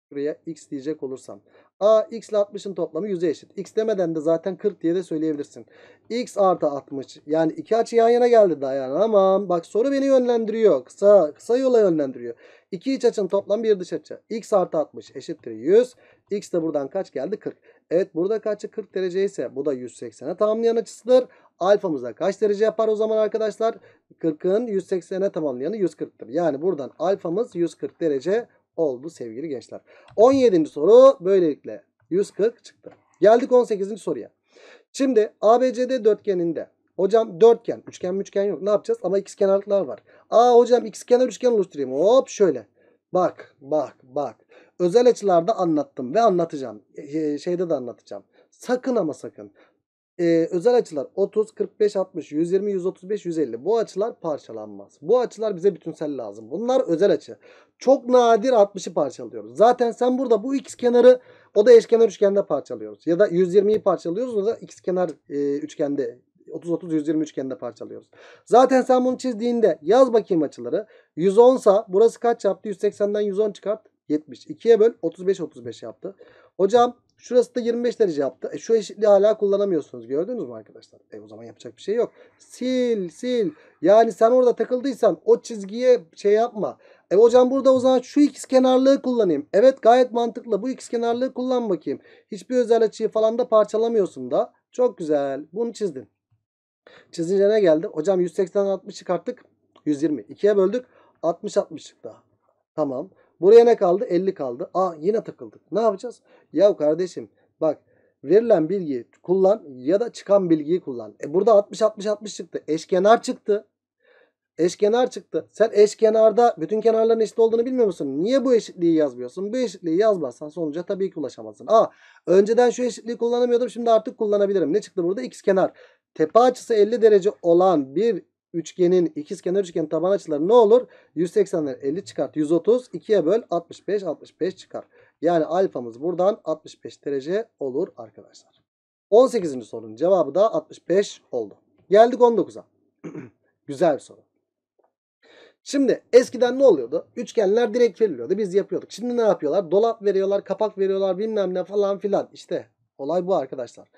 Şuraya x diyecek olursam. A x ile 60'ın toplamı 100'e eşit. X demeden de zaten 40 diye de söyleyebilirsin. X artı 60. Yani iki açı yan yana geldi daha yani. Aman bak soru beni yönlendiriyor. Kısa kısa yola yönlendiriyor. İki iç açının toplam bir dış açı. X artı 60 eşittir 100. X de buradan kaç geldi? 40. Evet burada kaçı 40 derece ise bu da 180'e tamamlayan açısıdır. Alfamıza kaç derece yapar o zaman arkadaşlar? 40'ın 180'e tamamlayanı 140'tır. Yani buradan alfamız 140 derece oldu sevgili gençler. 17. soru böylelikle 140 çıktı. Geldik 18. soruya. Şimdi ABCD dörtgeninde hocam dörtgen, üçgen üçgen yok. Ne yapacağız? Ama kenarlıklar var. Aa hocam kenar üçgen oluşturayım. Hop şöyle. Bak, bak, bak. Özel açılarda anlattım ve anlatacağım. Ee, şeyde de anlatacağım. Sakın ama sakın e, özel açılar 30, 45, 60, 120, 135, 150. Bu açılar parçalanmaz. Bu açılar bize bütünsel lazım. Bunlar özel açı. Çok nadir 60'ı parçalıyoruz. Zaten sen burada bu x kenarı o da eşkenar üçgende parçalıyoruz. Ya da 120'yi parçalıyoruz o da x kenar e, üçgende 30-30-120 üçgende parçalıyoruz. Zaten sen bunu çizdiğinde yaz bakayım açıları. 110 sa burası kaç yaptı? 180'den 110 çıkart. 70. 2'ye böl 35-35 yaptı. Hocam Şurası da 25 derece yaptı. E şu eşitliği hala kullanamıyorsunuz. Gördünüz mü arkadaşlar? E o zaman yapacak bir şey yok. Sil sil. Yani sen orada takıldıysan o çizgiye şey yapma. E hocam burada o zaman şu ikiz kenarlığı kullanayım. Evet gayet mantıklı. Bu ikiz kenarlığı kullan bakayım. Hiçbir özel açıyı falan da parçalamıyorsun da. Çok güzel. Bunu çizdin. Çizince ne geldi? Hocam 180'den 60 çıkarttık. 120. 2'ye böldük. 60 60 çıktı. Tamam. Buraya ne kaldı? 50 kaldı. Aa yine takıldık. Ne yapacağız? Ya kardeşim bak verilen bilgiyi kullan ya da çıkan bilgiyi kullan. E burada 60 60 60 çıktı. Eşkenar çıktı. Eşkenar çıktı. Sen eşkenarda bütün kenarların eşit olduğunu bilmiyor musun? Niye bu eşitliği yazmıyorsun? Bu eşitliği yazmazsan sonuca tabii ki ulaşamazsın. Aa önceden şu eşitliği kullanamıyordum. Şimdi artık kullanabilirim. Ne çıktı burada? X kenar. Tepe açısı 50 derece olan bir üçgenin ikizkenar üçgenin taban açıları ne olur? 180'den 50 çıkart. 130 2'ye böl 65 65 çıkar. Yani alfamız buradan 65 derece olur arkadaşlar. 18. sorunun cevabı da 65 oldu. Geldik 19'a. Güzel bir soru. Şimdi eskiden ne oluyordu? Üçgenler direkt veriliyordu. Biz yapıyorduk. Şimdi ne yapıyorlar? Dolap veriyorlar, kapak veriyorlar bilmem ne falan filan. İşte olay bu arkadaşlar.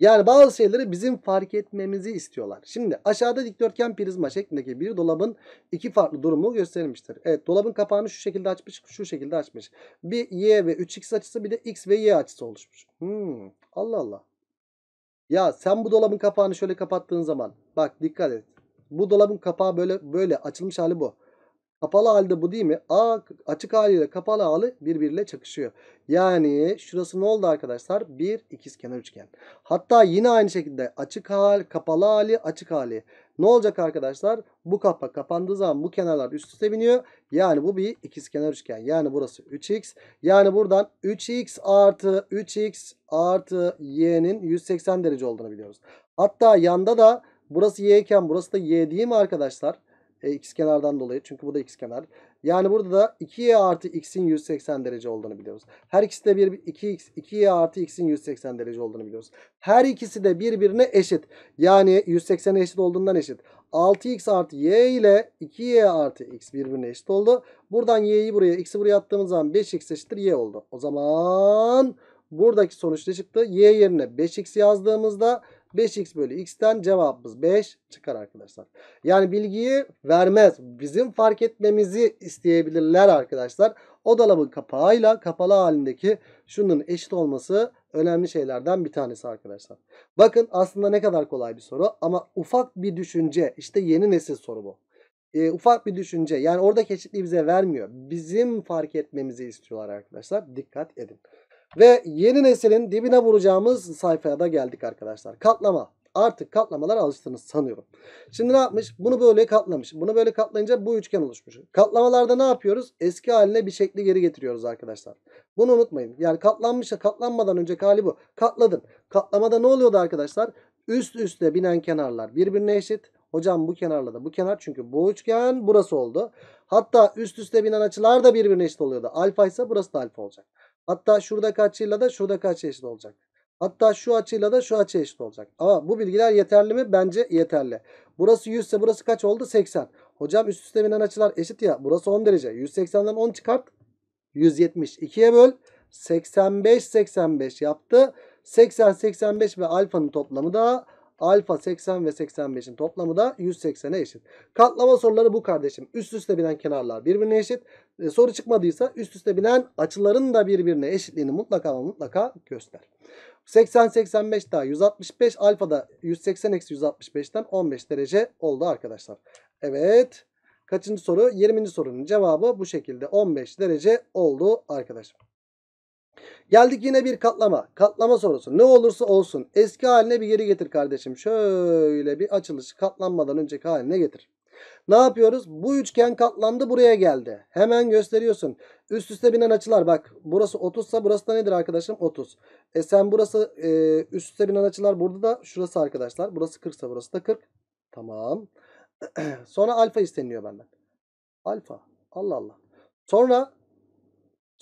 Yani bazı şeyleri bizim fark etmemizi istiyorlar. Şimdi aşağıda dikdörtgen prizma şeklindeki bir dolabın iki farklı durumu gösterilmiştir. Evet dolabın kapağını şu şekilde açmış, şu şekilde açmış. Bir y ve 3x açısı bir de x ve y açısı oluşmuş. Hmm, Allah Allah. Ya sen bu dolabın kapağını şöyle kapattığın zaman bak dikkat et. Bu dolabın kapağı böyle böyle açılmış hali bu. Kapalı halde bu değil mi? A açık haliyle kapalı hali birbiriyle çakışıyor. Yani şurası ne oldu arkadaşlar? Bir ikiz kenar üçgen. Hatta yine aynı şekilde açık hal, kapalı hali, açık hali. Ne olacak arkadaşlar? Bu kapa kapandığı zaman bu kenarlar üst üste biniyor. Yani bu bir ikiz kenar üçgen. Yani burası 3x. Yani buradan 3x artı 3x artı y'nin 180 derece olduğunu biliyoruz. Hatta yanda da burası y iken burası da y değil mi arkadaşlar? E, x kenardan dolayı. Çünkü bu da x kenar. Yani burada da 2y artı x'in 180 derece olduğunu biliyoruz. Her ikisi de bir 2x 2y artı x'in 180 derece olduğunu biliyoruz. Her ikisi de birbirine eşit. Yani 180'e eşit olduğundan eşit. 6x artı y ile 2y artı x birbirine eşit oldu. Buradan y'yi buraya x'i buraya attığımız zaman 5x eşittir y oldu. O zaman buradaki sonuç ne çıktı? y yerine 5x yazdığımızda 5x bölü x'ten cevabımız 5 çıkar arkadaşlar. Yani bilgiyi vermez. Bizim fark etmemizi isteyebilirler arkadaşlar. O dolabın kapağıyla kapalı halindeki şunun eşit olması önemli şeylerden bir tanesi arkadaşlar. Bakın aslında ne kadar kolay bir soru ama ufak bir düşünce işte yeni nesil soru bu. E, ufak bir düşünce yani oradaki eşitliği bize vermiyor. Bizim fark etmemizi istiyorlar arkadaşlar. Dikkat edin. Ve yeni neslin dibine vuracağımız sayfaya da geldik arkadaşlar. Katlama. Artık katlamalar alıştınız sanıyorum. Şimdi ne yapmış? Bunu böyle katlamış. Bunu böyle katlayınca bu üçgen oluşmuş. Katlamalarda ne yapıyoruz? Eski haline bir şekli geri getiriyoruz arkadaşlar. Bunu unutmayın. Yani katlanmışsa katlanmadan önceki hali bu. Katladın. Katlamada ne oluyordu arkadaşlar? Üst üste binen kenarlar birbirine eşit. Hocam bu kenarla da bu kenar çünkü bu üçgen burası oldu. Hatta üst üste binen açılar da birbirine eşit oluyordu. Alfa ise burası da alfa olacak. Hatta şuradaki açıyla da şuradaki açı eşit olacak. Hatta şu açıyla da şu açı eşit olacak. Ama bu bilgiler yeterli mi? Bence yeterli. Burası 100 ise burası kaç oldu? 80. Hocam üst üste binen açılar eşit ya. Burası 10 derece. 180'den 10 çıkart. 170. 2'ye böl. 85 85 yaptı. 80 85 ve alfanın toplamı da Alfa 80 ve 85'in toplamı da 180'e eşit. Katlama soruları bu kardeşim. Üst üste binen kenarlar birbirine eşit. E, soru çıkmadıysa üst üste binen açıların da birbirine eşitliğini mutlaka ama mutlaka göster. 80-85 daha 165. Alfa da 180-165'ten 15 derece oldu arkadaşlar. Evet. Kaçıncı soru? 20. sorunun cevabı bu şekilde 15 derece oldu arkadaşlar. Geldik yine bir katlama. Katlama sorusu. Ne olursa olsun eski haline bir geri getir kardeşim. Şöyle bir açılışı katlanmadan önceki haline getir. Ne yapıyoruz? Bu üçgen katlandı buraya geldi. Hemen gösteriyorsun. Üst üste binen açılar bak. Burası 30 ise burası da nedir arkadaşım? 30. E sen burası e, üst üste binen açılar burada da şurası arkadaşlar. Burası 40 ise burası da 40. Tamam. Sonra alfa isteniyor benden. Alfa. Allah Allah. Sonra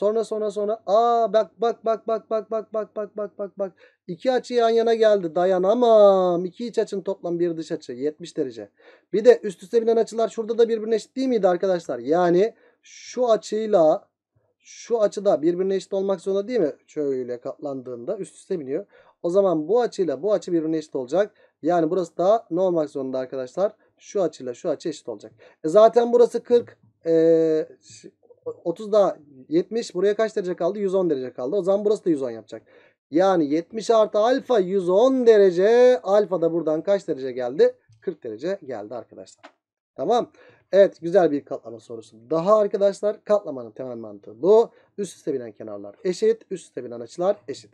Sonra sonra sonra aa bak bak bak bak bak bak bak bak bak bak bak. İki açı yan yana geldi. Dayanamam. İki iç açın toplam bir dış açı 70 derece. Bir de üst üste binen açılar şurada da birbirine eşit değil miydi arkadaşlar? Yani şu açıyla şu açıda birbirine eşit olmak zorunda değil mi? Şöyle katlandığında üst üste biniyor. O zaman bu açıyla bu açı birbirine eşit olacak. Yani burası da ne olmak zorunda arkadaşlar? Şu açıyla şu açı eşit olacak. E zaten burası 40. Ee, 30 daha 70 buraya kaç derece kaldı? 110 derece kaldı. O zaman burası da 110 yapacak. Yani 70 artı alfa 110 derece. Alfa da buradan kaç derece geldi? 40 derece geldi arkadaşlar. Tamam. Evet güzel bir katlama sorusu. Daha arkadaşlar katlamanın temel mantığı bu. Üst üste binen kenarlar eşit. Üst üste binen açılar eşit.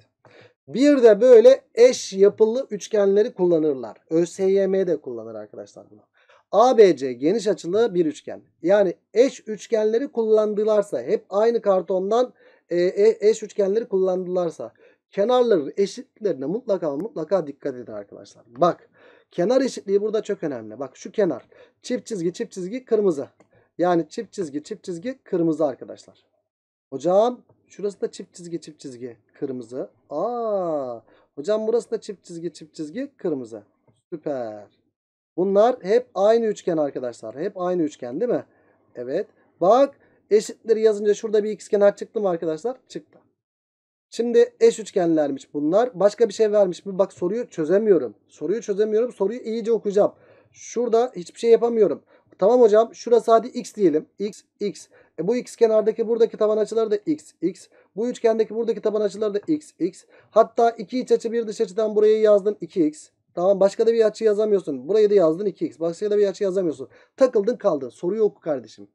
Bir de böyle eş yapılı üçgenleri kullanırlar. ÖSYM'de kullanır arkadaşlar bunu. ABC geniş açılı bir üçgen. Yani eş üçgenleri kullandılarsa hep aynı kartondan e, e, eş üçgenleri kullandılarsa kenarları eşitlerine mutlaka mutlaka dikkat edin arkadaşlar. Bak kenar eşitliği burada çok önemli. Bak şu kenar çift çizgi çift çizgi kırmızı. Yani çift çizgi çift çizgi kırmızı arkadaşlar. Hocam şurası da çift çizgi çift çizgi kırmızı. Aa, hocam burası da çift çizgi çift çizgi kırmızı. Süper. Bunlar hep aynı üçgen arkadaşlar. Hep aynı üçgen değil mi? Evet. Bak eşitleri yazınca şurada bir x kenar çıktı mı arkadaşlar? Çıktı. Şimdi eş üçgenlermiş bunlar. Başka bir şey vermiş mi? Bak soruyu çözemiyorum. Soruyu çözemiyorum. Soruyu iyice okuyacağım. Şurada hiçbir şey yapamıyorum. Tamam hocam. Şurası hadi x diyelim. x, x. E bu x kenardaki buradaki taban açıları da x, x. Bu üçgendeki buradaki taban açıları da x, x. Hatta iki iç açı bir dış açıdan buraya yazdım 2x. Tamam başka da bir açı yazamıyorsun. Burayı da yazdın 2x. Başka da bir açı yazamıyorsun. Takıldın kaldın. Soruyu oku kardeşim.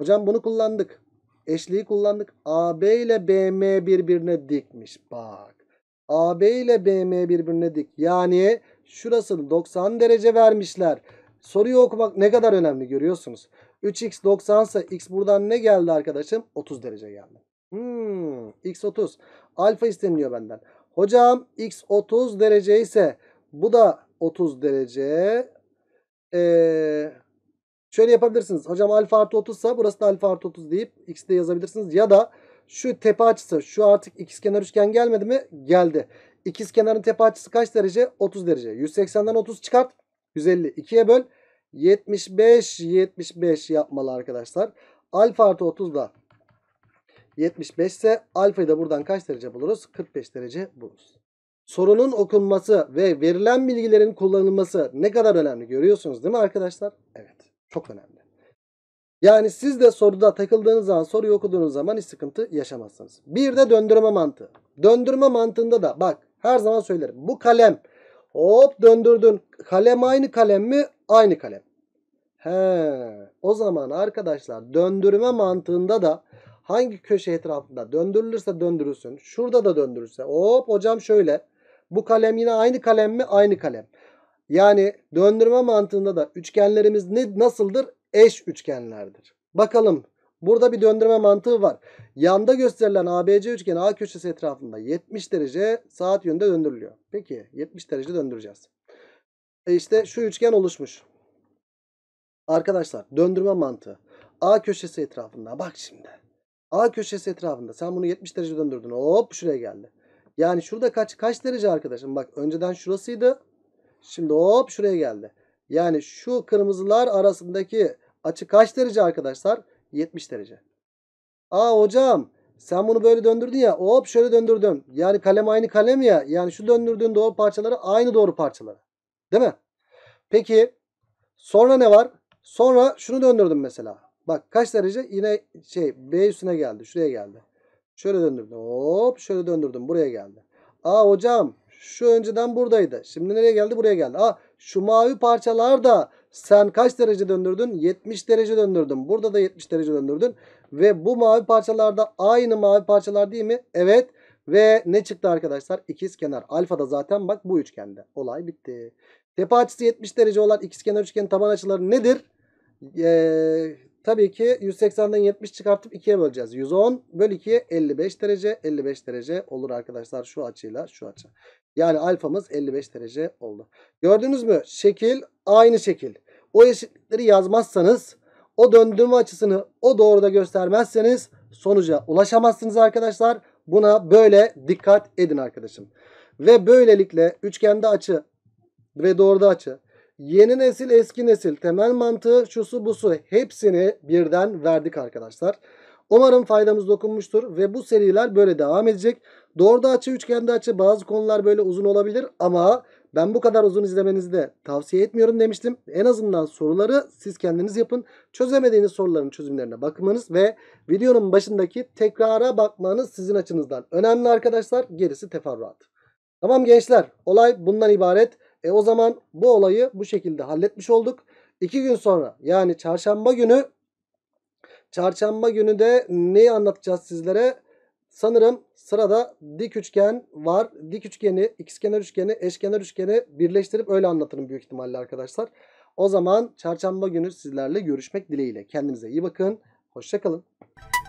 Hocam bunu kullandık. Eşliği kullandık. AB ile BM birbirine dikmiş. Bak. AB ile BM birbirine dik. Yani şurasını 90 derece vermişler. Soruyu okumak ne kadar önemli görüyorsunuz. 3x 90 ise x buradan ne geldi arkadaşım? 30 derece geldi. Hmm, x 30. Alfa isteniliyor benden. Hocam x 30 derece ise bu da 30 derece. Ee, şöyle yapabilirsiniz. Hocam alfa artı 30 ise burası da alfa artı 30 deyip x de yazabilirsiniz. Ya da şu tepe açısı şu artık ikiz kenar üçgen gelmedi mi? Geldi. İkiz kenarın tepe açısı kaç derece? 30 derece. 180'den 30 çıkart. 150. 2'ye böl. 75 75 yapmalı arkadaşlar. Alfa artı 30 da 75 ise alfayı da buradan kaç derece buluruz? 45 derece buluruz sorunun okunması ve verilen bilgilerin kullanılması ne kadar önemli görüyorsunuz değil mi arkadaşlar? Evet çok önemli. Yani siz de soruda takıldığınız zaman soruyu okuduğunuz zaman hiç sıkıntı yaşamazsınız. Bir de döndürme mantığı. Döndürme mantığında da bak her zaman söylerim bu kalem hop döndürdün kalem aynı kalem mi? Aynı kalem. He, o zaman arkadaşlar döndürme mantığında da hangi köşe etrafında döndürülürse döndürülsün. Şurada da döndürülse hop hocam şöyle bu kalem yine aynı kalem mi? Aynı kalem. Yani döndürme mantığında da üçgenlerimiz ne nasıldır? Eş üçgenlerdir. Bakalım burada bir döndürme mantığı var. Yanda gösterilen ABC üçgeni A köşesi etrafında 70 derece saat yönde döndürülüyor. Peki 70 derece döndüreceğiz. E işte şu üçgen oluşmuş. Arkadaşlar döndürme mantığı. A köşesi etrafında bak şimdi. A köşesi etrafında sen bunu 70 derece döndürdün. Hop şuraya geldi. Yani şurada kaç kaç derece arkadaşım? Bak önceden şurasıydı. Şimdi hop şuraya geldi. Yani şu kırmızılar arasındaki açı kaç derece arkadaşlar? 70 derece. Aa hocam sen bunu böyle döndürdün ya. Hop şöyle döndürdüm. Yani kalem aynı kalem ya. Yani şu döndürdüğün doğru parçaları aynı doğru parçaları. Değil mi? Peki sonra ne var? Sonra şunu döndürdüm mesela. Bak kaç derece? Yine şey B üstüne geldi. Şuraya geldi. Şöyle döndürdüm. Hop şöyle döndürdüm. Buraya geldi. Aa hocam şu önceden buradaydı. Şimdi nereye geldi? Buraya geldi. Aa şu mavi parçalar da sen kaç derece döndürdün? 70 derece döndürdüm. Burada da 70 derece döndürdün. Ve bu mavi parçalarda aynı mavi parçalar değil mi? Evet. Ve ne çıktı arkadaşlar? İkiz kenar. Alfa da zaten bak bu üçgende. Olay bitti. Tepe açısı 70 derece olan ikizkenar üçgenin taban açıları nedir? Ee, Tabii ki 180'den 70 çıkartıp 2'ye böleceğiz. 110 böl 2'ye 55 derece. 55 derece olur arkadaşlar şu açıyla şu açı. Yani alfamız 55 derece oldu. Gördünüz mü? Şekil aynı şekil. O eşitlikleri yazmazsanız o döndürme açısını o doğruda göstermezseniz sonuca ulaşamazsınız arkadaşlar. Buna böyle dikkat edin arkadaşım. Ve böylelikle üçgende açı ve doğruda açı Yeni nesil, eski nesil, temel mantığı, şusu busu hepsini birden verdik arkadaşlar. Umarım faydamız dokunmuştur ve bu seriler böyle devam edecek. Doğru da açı, üçgende açı bazı konular böyle uzun olabilir ama ben bu kadar uzun izlemenizi de tavsiye etmiyorum demiştim. En azından soruları siz kendiniz yapın. Çözemediğiniz soruların çözümlerine bakmanız ve videonun başındaki tekrara bakmanız sizin açınızdan önemli arkadaşlar. Gerisi teferruat. Tamam gençler olay bundan ibaret. E o zaman bu olayı bu şekilde halletmiş olduk. İki gün sonra yani çarşamba günü çarşamba günü de neyi anlatacağız sizlere? Sanırım sırada dik üçgen var. Dik üçgeni, ikizkenar üçgeni, eşkenar üçgeni birleştirip öyle anlatırım büyük ihtimalle arkadaşlar. O zaman çarşamba günü sizlerle görüşmek dileğiyle. Kendinize iyi bakın. Hoşçakalın.